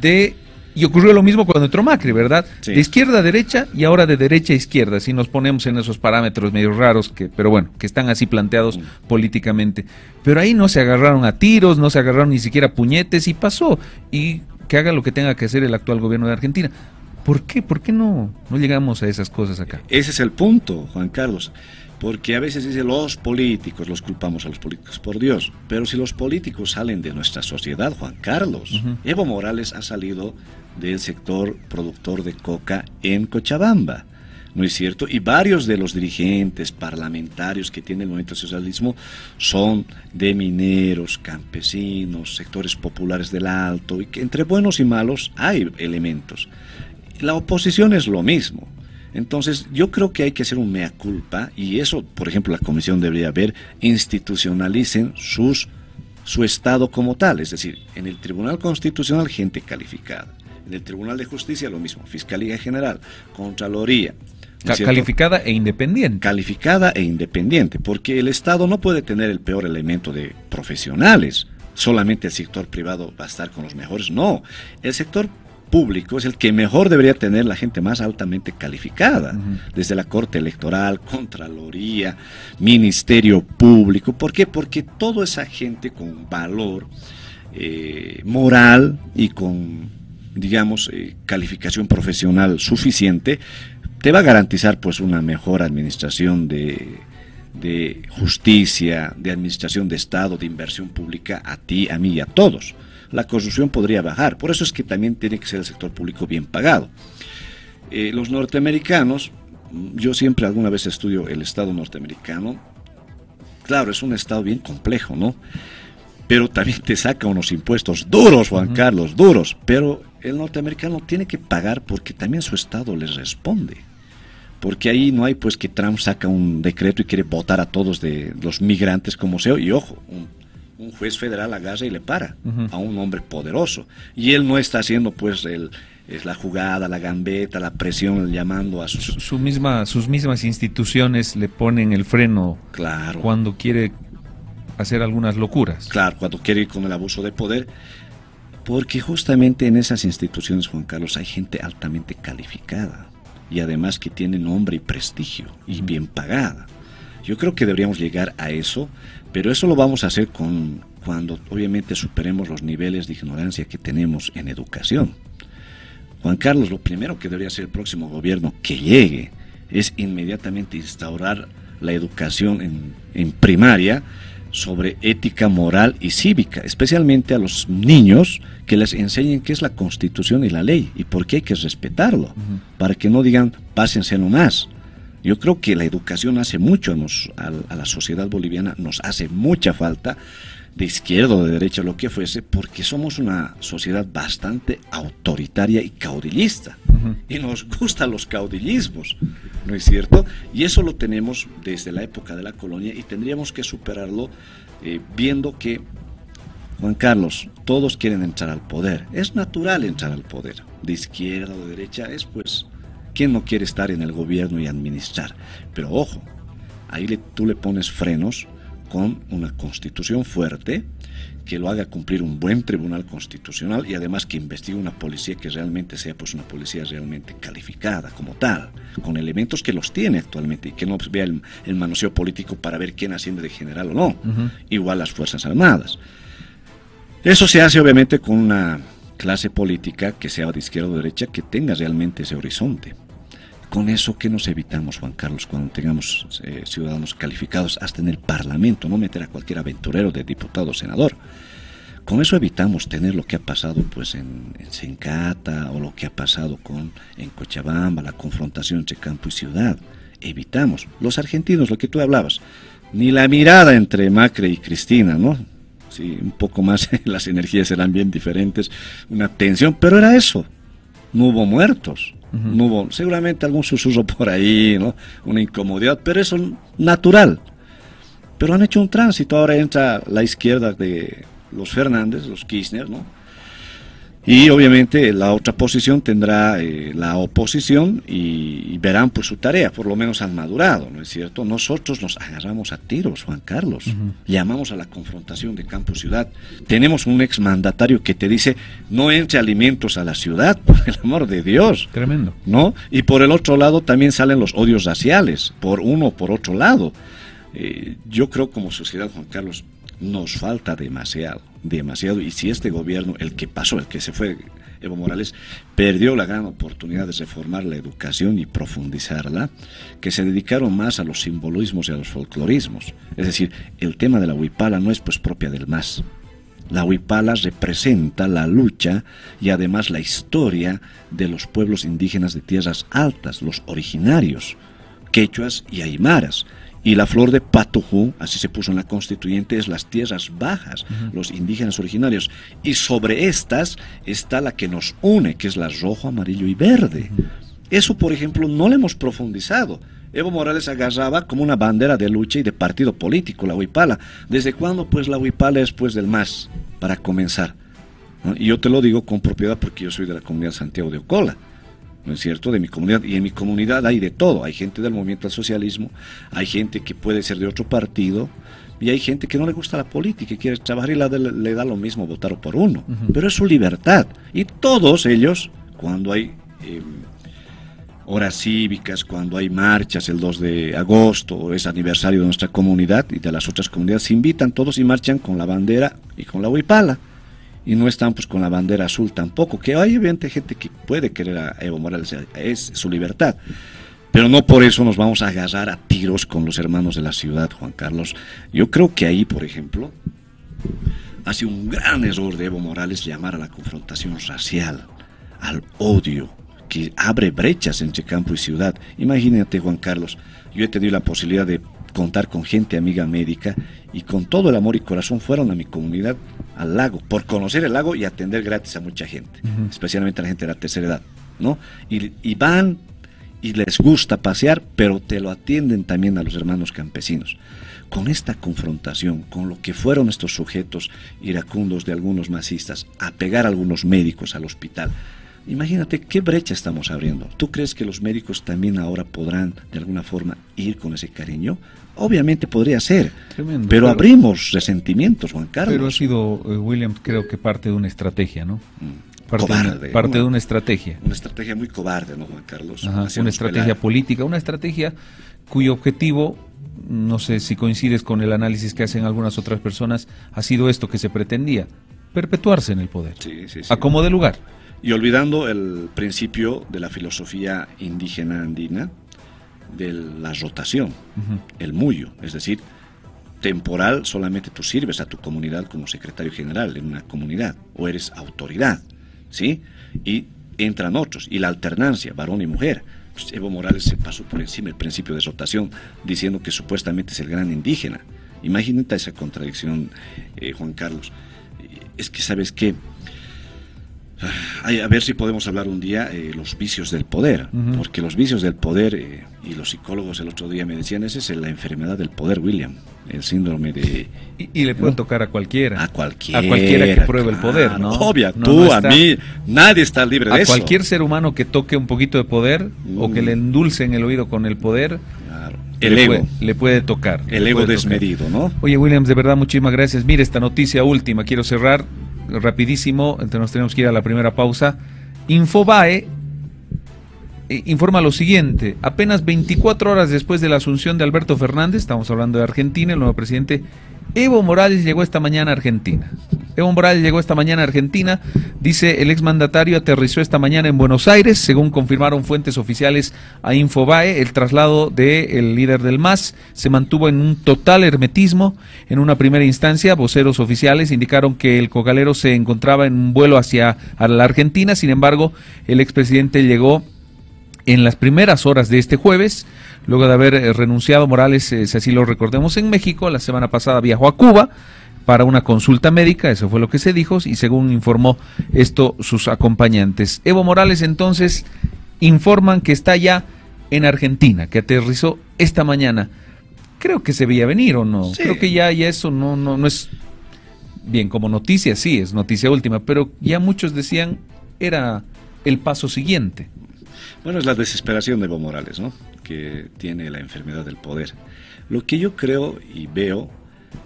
S4: de y ocurrió lo mismo con nuestro Macri, ¿verdad? De izquierda a derecha y ahora de derecha a izquierda, si nos ponemos en esos parámetros medio raros, que, pero bueno, que están así planteados mm. políticamente. Pero ahí no se agarraron a tiros, no se agarraron ni siquiera a puñetes y pasó. Y que haga lo que tenga que hacer el actual gobierno de Argentina.
S3: ¿Por qué? ¿Por qué no,
S4: no llegamos a esas cosas acá?
S3: Ese es el punto, Juan Carlos. Porque a veces dice los políticos, los culpamos a los políticos, por Dios. Pero si los políticos salen de nuestra sociedad, Juan Carlos, Evo Morales ha salido del sector productor de coca en Cochabamba. ¿No es cierto? Y varios de los dirigentes parlamentarios que tiene el movimiento socialismo son de mineros, campesinos, sectores populares del alto, y que entre buenos y malos hay elementos. La oposición es lo mismo. Entonces, yo creo que hay que hacer un mea culpa y eso, por ejemplo, la comisión debería ver, institucionalicen sus, su estado como tal, es decir, en el Tribunal Constitucional gente calificada, en el Tribunal de Justicia lo mismo, Fiscalía General, Contraloría, calificada e independiente. Calificada e independiente, porque el Estado no puede tener el peor elemento de profesionales. Solamente el sector privado va a estar con los mejores. No, el sector público es el que mejor debería tener la gente más altamente calificada, desde la Corte Electoral, Contraloría, Ministerio Público. ¿Por qué? Porque toda esa gente con valor eh, moral y con digamos, eh, calificación profesional suficiente, te va a garantizar pues una mejor administración de, justicia, de administración de Estado, de inversión pública a ti, a mí y a todos. La corrupción podría bajar, por eso es que también tiene que ser el sector público bien pagado. Eh, los norteamericanos, yo siempre alguna vez estudio el Estado norteamericano, claro, es un Estado bien complejo, ¿no? Pero también te saca unos impuestos duros, Juan Carlos, duros, pero el norteamericano tiene que pagar porque también su Estado les responde. Porque ahí no hay pues que Trump saca un decreto y quiere votar a todos de los migrantes como sea. Y ojo, un, juez federal agarra y le para a un hombre poderoso. Y él no está haciendo pues es la jugada, la gambeta, la presión llamando a sus...
S4: sus mismas instituciones le ponen el freno claro. cuando quiere hacer algunas locuras.
S3: Claro, cuando quiere ir con el abuso de poder porque justamente en esas instituciones, Juan Carlos, hay gente altamente calificada y además que tiene nombre y prestigio y bien pagada. Yo creo que deberíamos llegar a eso, pero eso lo vamos a hacer con, cuando obviamente superemos los niveles de ignorancia que tenemos en educación. Juan Carlos, lo primero que debería hacer el próximo gobierno que llegue es inmediatamente instaurar la educación en, en primaria sobre ética moral y cívica, especialmente a los niños que les enseñen qué es la constitución y la ley y por qué hay que respetarlo, para que no digan pásense más. Yo creo que la educación hace mucho nos, a, la sociedad boliviana, nos hace mucha falta de izquierda o de derecha, lo que fuese, porque somos una sociedad bastante autoritaria y caudillista. Y nos gustan los caudillismos, ¿no es cierto? Y eso lo tenemos desde la época de la colonia y tendríamos que superarlo eh, viendo que, Juan Carlos, todos quieren entrar al poder. Es natural entrar al poder, de izquierda o de derecha, es pues, ¿quién no quiere estar en el gobierno y administrar? Pero ojo, ahí le, tú le pones frenos con una constitución fuerte que lo haga cumplir un buen tribunal constitucional y además que investigue una policía que realmente sea pues una policía realmente calificada como tal, con elementos que los tiene actualmente y que no vea el, manoseo político para ver quién asciende de general o no, igual las Fuerzas Armadas. Eso se hace obviamente con una clase política que sea de izquierda o derecha que tenga realmente ese horizonte con eso que nos evitamos, Juan Carlos, cuando tengamos eh, ciudadanos calificados hasta en el Parlamento, no meter a cualquier aventurero de diputado o senador. Con eso evitamos tener lo que ha pasado pues en, en Sencata o lo que ha pasado con en Cochabamba, la confrontación entre campo y ciudad. Evitamos. Los argentinos, lo que tú hablabas, ni la mirada entre Macri y Cristina, ¿no? Sí, un poco más, las energías eran bien diferentes, una tensión, pero era eso. No hubo muertos no hubo, seguramente algún susurro por ahí, ¿no? Una incomodidad, pero eso es natural. Pero han hecho un tránsito, ahora entra la izquierda de los Fernández, los Kirchner, ¿no? Y obviamente la otra posición tendrá eh, la oposición y, verán pues su tarea, por lo menos han madurado, ¿no es cierto? Nosotros nos agarramos a tiros, Juan Carlos, llamamos a la confrontación de campo-ciudad. Tenemos un exmandatario que te dice, no entre alimentos a la ciudad, por el amor de Dios. Tremendo. ¿No? Y por el otro lado también salen los odios raciales, por uno o por otro lado. Eh, yo creo como sociedad, Juan Carlos, nos falta demasiado, demasiado. Y si este gobierno, el que pasó, el que se fue, Evo Morales, perdió la gran oportunidad de reformar la educación y profundizarla, que se dedicaron más a los simbolismos y a los folclorismos. Es decir, el tema de la huipala no es pues propia del MAS. La huipala representa la lucha y además la historia de los pueblos indígenas de tierras altas, los originarios, quechuas y aymaras y la flor de patujú, así se puso en la constituyente, es las tierras bajas, los indígenas originarios. Y sobre estas está la que nos une, que es la rojo, amarillo y verde. Eso, por ejemplo, no lo hemos profundizado. Evo Morales agarraba como una bandera de lucha y de partido político la huipala. ¿Desde cuándo? Pues la huipala es pues, del más? para comenzar. Y yo te lo digo con propiedad porque yo soy de la comunidad Santiago de Ocola. ¿no es cierto?, de mi comunidad. Y en mi comunidad hay de todo, hay gente del movimiento al socialismo, hay gente que puede ser de otro partido, y hay gente que no le gusta la política y quiere trabajar y le, da lo mismo votar por uno, pero es su libertad. Y todos ellos, cuando hay eh, horas cívicas, cuando hay marchas el 2 de agosto, es aniversario de nuestra comunidad y de las otras comunidades, se invitan todos y marchan con la bandera y con la huipala y no están pues con la bandera azul tampoco, que hay gente que puede querer a Evo Morales, eh, es su libertad. Pero no por eso nos vamos a agarrar a tiros con los hermanos de la ciudad, Juan Carlos. Yo creo que ahí, por ejemplo, hace un gran error de Evo Morales llamar a la confrontación racial, al odio, que abre brechas entre campo y ciudad. Imagínate, Juan Carlos, yo he tenido la posibilidad de contar con gente amiga médica y con todo el amor y corazón fueron a mi comunidad, al lago, por conocer el lago y atender gratis a mucha gente, especialmente a la gente de la tercera edad, ¿no? Y, y van y les gusta pasear, pero te lo atienden también a los hermanos campesinos. Con esta confrontación, con lo que fueron estos sujetos iracundos de algunos masistas, a pegar a algunos médicos al hospital, Imagínate qué brecha estamos abriendo. ¿Tú crees que los médicos también ahora podrán de alguna forma ir con ese cariño Obviamente podría ser, pero, abrimos resentimientos, Juan Carlos. Pero ha
S4: sido, williams eh, William, creo que parte de una estrategia, ¿no? Mm. Parte, cobarde, de, una, parte de una estrategia. Una
S3: estrategia muy cobarde, ¿no, Juan Carlos? una estrategia
S4: política, una estrategia cuyo objetivo, no sé si coincides con el análisis que hacen algunas otras personas, ha sido esto que se pretendía, perpetuarse en el poder,
S3: a como de lugar. Y olvidando el principio de la filosofía indígena andina, de la rotación, el mullo, es decir, temporal solamente tú sirves a tu comunidad como secretario general en una comunidad o eres autoridad, ¿sí? Y entran otros y la alternancia, varón y mujer. Pues Evo Morales se pasó por encima el principio de rotación diciendo que supuestamente es el gran indígena. Imagínate esa contradicción, eh, Juan Carlos. Eh, es que, ¿sabes qué? a ver si podemos hablar un día eh, los vicios del poder, porque los vicios del poder y los psicólogos el otro día me decían, esa es la enfermedad del poder, William, el síndrome de... Y, le puede tocar a cualquiera. A cualquiera. A cualquiera que pruebe el poder, ¿no? Obvio, tú, a mí, nadie está libre de eso. A cualquier
S4: ser humano que toque un poquito de poder o que mm. le endulce en el oído con el poder... El le ego. Puede, le puede tocar. El ego desmedido, ¿no? Oye, Williams, de verdad, muchísimas gracias. Mira, esta noticia última, quiero cerrar rapidísimo, entonces nos tenemos que ir a la primera pausa. Infobae eh, informa lo siguiente, apenas 24 horas después de la asunción de Alberto Fernández, estamos hablando de Argentina, el nuevo presidente, Evo Morales llegó esta mañana a Argentina. Evo Morales llegó esta mañana a Argentina, dice el exmandatario aterrizó esta mañana en Buenos Aires, según confirmaron fuentes oficiales a Infobae, el traslado del líder del MAS se mantuvo en un total hermetismo. En una primera instancia, voceros oficiales indicaron que el cogalero se encontraba en un vuelo hacia la Argentina, sin embargo, el expresidente llegó en las primeras horas de este jueves, luego de haber eh, renunciado Morales, eh, si así lo recordemos, en México, la semana pasada viajó a Cuba para una consulta médica, eso fue lo que se dijo, y según informó esto sus acompañantes. Evo Morales entonces informan que está ya en Argentina, que aterrizó esta mañana. Creo que se veía venir o no. Creo que ya, ya eso no, no, no es bien como noticia, sí, es noticia última, pero ya muchos decían era el paso siguiente.
S3: Bueno, es la desesperación de Evo Morales, ¿no? Que tiene la enfermedad del poder. Lo que yo creo y veo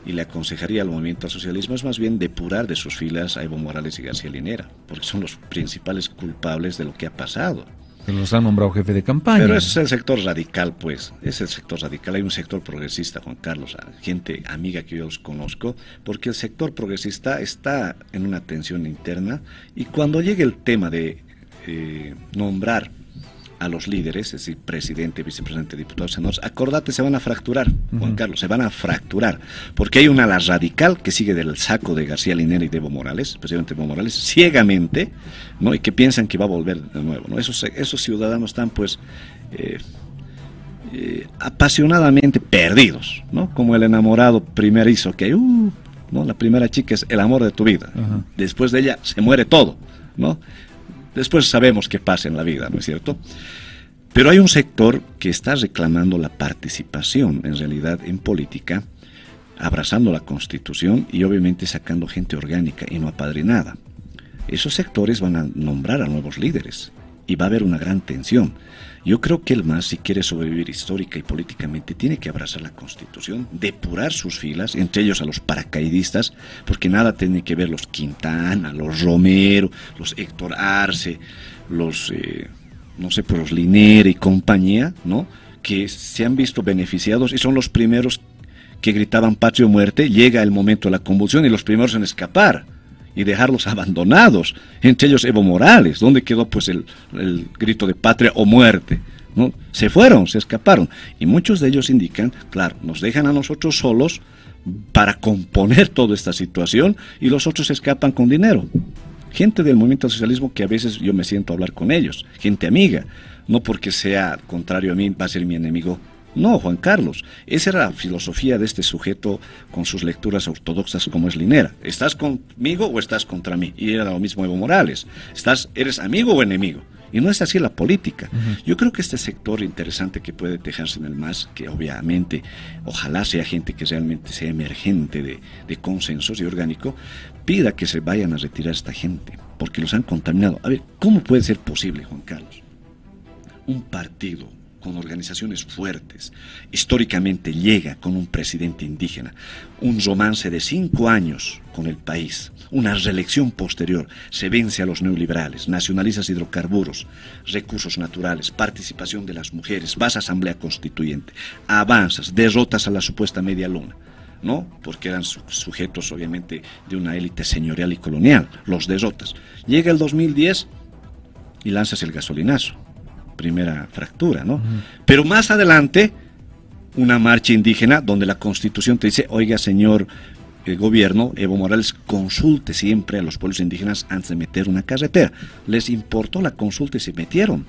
S3: y le aconsejaría al movimiento socialismo es más bien depurar de sus filas a Evo Morales y García Linera, porque son los principales culpables de lo que ha pasado.
S4: se los ha nombrado jefe de campaña. Pero es
S3: el sector radical, pues, es el sector radical. Hay un sector progresista, Juan Carlos, gente amiga que yo los conozco, porque el sector progresista está en una tensión interna y cuando llegue el tema de eh, nombrar a los líderes, es decir, presidente, vicepresidente, diputados, senadores, acordate, se van a fracturar, Juan Carlos, se van a fracturar, porque hay una ala radical que sigue del saco de García Linera y de Evo Morales, ...especialmente Evo Morales, ciegamente, ¿no? Y que piensan que va a volver de nuevo, ¿no? Esos, ciudadanos están, pues, eh, eh, apasionadamente perdidos, ¿no? Como el enamorado primerizo que, uh, ¿no? La primera chica es el amor de tu vida, después de ella se muere todo, ¿no? Después sabemos qué pasa en la vida, ¿no es cierto? Pero hay un sector que está reclamando la participación, en realidad, en política, abrazando la constitución y obviamente sacando gente orgánica y no apadrinada. Esos sectores van a nombrar a nuevos líderes y va a haber una gran tensión. Yo creo que el MAS, si quiere sobrevivir histórica y políticamente, tiene que abrazar la Constitución, depurar sus filas, entre ellos a los paracaidistas, porque nada tiene que ver los Quintana, los Romero, los Héctor Arce, los, eh, no sé, pues los Linera y compañía, ¿no? Que se han visto beneficiados y son los primeros que gritaban patria o muerte, llega el momento de la convulsión y los primeros en escapar y dejarlos abandonados, entre ellos Evo Morales, donde quedó pues el, grito de patria o muerte. ¿no? Se fueron, se escaparon. Y muchos de ellos indican, claro, nos dejan a nosotros solos para componer toda esta situación y los otros escapan con dinero. Gente del movimiento socialismo que a veces yo me siento a hablar con ellos, gente amiga, no porque sea contrario a mí va a ser mi enemigo no, Juan Carlos, esa era la filosofía de este sujeto con sus lecturas ortodoxas como es Linera. ¿Estás conmigo o estás contra mí? Y era lo mismo Evo Morales. ¿Estás, ¿Eres amigo o enemigo? Y no es así la política. Yo creo que este sector interesante que puede tejarse en el MAS, que obviamente ojalá sea gente que realmente sea emergente de, de consensos y orgánico, pida que se vayan a retirar esta gente, porque los han contaminado. A ver, ¿cómo puede ser posible, Juan Carlos? Un partido, con organizaciones fuertes. Históricamente llega con un presidente indígena, un romance de cinco años con el país, una reelección posterior, se vence a los neoliberales, nacionalizas hidrocarburos, recursos naturales, participación de las mujeres, vas a asamblea constituyente, avanzas, derrotas a la supuesta media luna. ¿no? Porque eran sujetos obviamente de una élite señorial y colonial, los derrotas. Llega el 2010 y lanzas el gasolinazo primera fractura, ¿no? Pero más adelante, una marcha indígena donde la constitución te dice, oiga señor el eh, gobierno, Evo Morales, consulte siempre a los pueblos indígenas antes de meter una carretera. Les importó la consulta y se metieron.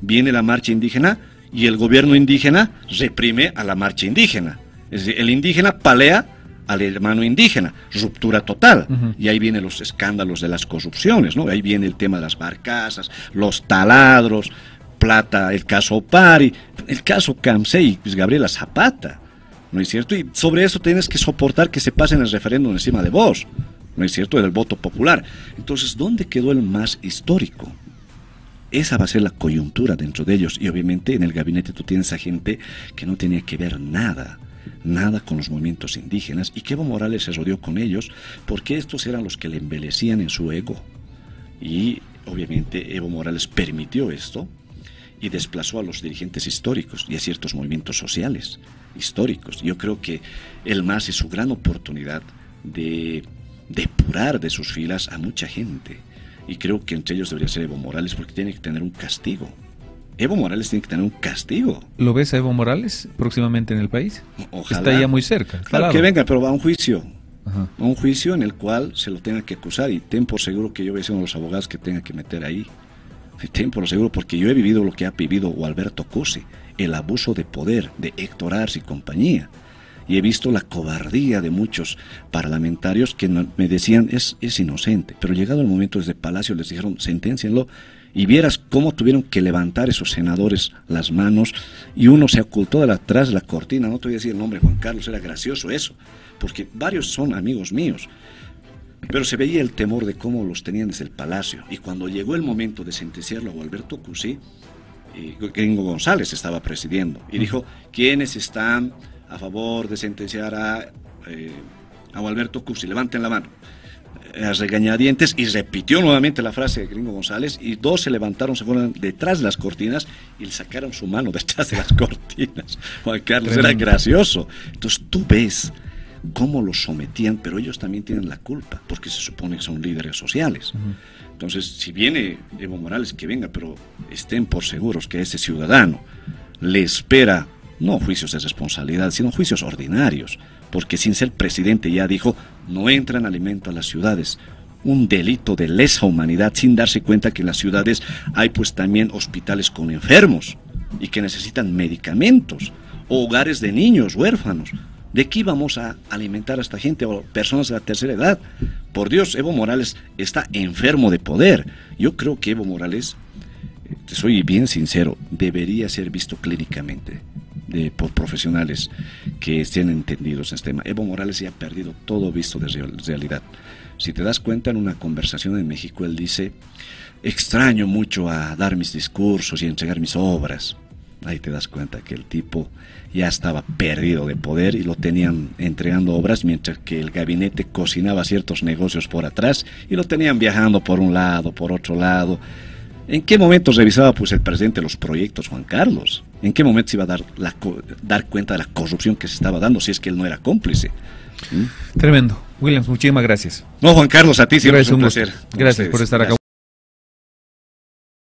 S3: Viene la marcha indígena y el gobierno indígena reprime a la marcha indígena. Es decir, el indígena palea al hermano indígena, ruptura total. Y ahí vienen los escándalos de las corrupciones, ¿no? Ahí viene el tema de las barcazas, los taladros, Plata, el caso Pari el caso Camsey y pues, Gabriela Zapata. ¿No es cierto? Y sobre eso tienes que soportar que se pasen el referéndum encima de vos. ¿No es cierto? Del voto popular. Entonces, ¿dónde quedó el más histórico? Esa va a ser la coyuntura dentro de ellos. Y obviamente en el gabinete tú tienes a gente que no tenía que ver nada nada con los movimientos indígenas y que Evo Morales se rodeó con ellos porque estos eran los que le embelecían en su ego. Y obviamente Evo Morales permitió esto y desplazó a los dirigentes históricos y a ciertos movimientos sociales históricos. Yo creo que el MAS es su gran oportunidad de depurar de sus filas a mucha gente. Y creo que entre ellos debería ser Evo Morales porque tiene que tener un castigo. Evo Morales tiene que tener un castigo.
S4: ¿Lo ves a Evo Morales próximamente en el país?
S3: Está ya muy cerca. Claro, que venga, pero va a un juicio. un juicio en el cual se lo tenga que acusar y ten por seguro que yo voy a ser uno de los abogados que tenga que meter ahí tiempo lo seguro, porque yo he vivido lo que ha vivido Alberto Cosi, el abuso de poder de Héctor Ars y compañía. Y he visto la cobardía de muchos parlamentarios que me decían es, es inocente. Pero llegado el momento desde Palacio les dijeron sentencienlo y vieras cómo tuvieron que levantar esos senadores las manos y uno se ocultó de atrás de la cortina. No te voy a decir el nombre, Juan Carlos, era gracioso eso, porque varios son amigos míos. Pero se veía el temor de cómo los tenían desde el palacio. Y cuando llegó el momento de sentenciarlo a Alberto Cusí, eh, Gringo González estaba presidiendo y dijo: ¿Quiénes están a favor de sentenciar a, eh, Alberto Cusí? Levanten la mano. Eh, a regañadientes y repitió nuevamente la frase de Gringo González y dos se levantaron, se fueron detrás de las cortinas y le sacaron su mano detrás de las cortinas. Juan Carlos era gracioso. Entonces tú ves cómo los sometían, pero ellos también tienen la culpa, porque se supone que son líderes sociales. Entonces, si viene Evo Morales, que venga, pero estén por seguros que ese ciudadano le espera no juicios de responsabilidad, sino juicios ordinarios, porque sin ser presidente ya dijo, no entran alimento a las ciudades, un delito de lesa humanidad sin darse cuenta que en las ciudades hay pues también hospitales con enfermos y que necesitan medicamentos, o hogares de niños huérfanos, ¿De qué vamos a alimentar a esta gente o personas de la tercera edad? Por Dios, Evo Morales está enfermo de poder. Yo creo que Evo Morales, soy bien sincero, debería ser visto clínicamente por profesionales que estén entendidos en este tema. Evo Morales ya ha perdido todo visto de realidad. Si te das cuenta, en una conversación en México, él dice, extraño mucho a dar mis discursos y entregar mis obras. Ahí te das cuenta que el tipo ya estaba perdido de poder y lo tenían entregando obras mientras que el gabinete cocinaba ciertos negocios por atrás y lo tenían viajando por un lado, por otro lado. ¿En qué momento revisaba pues el presidente los proyectos Juan Carlos? ¿En qué momento se iba a dar, la, dar cuenta de la corrupción que se estaba dando si es que él no era cómplice? ¿Mm?
S4: Tremendo. Williams, muchísimas gracias. No, Juan Carlos, a ti siempre es un placer. Gracias por estar acá.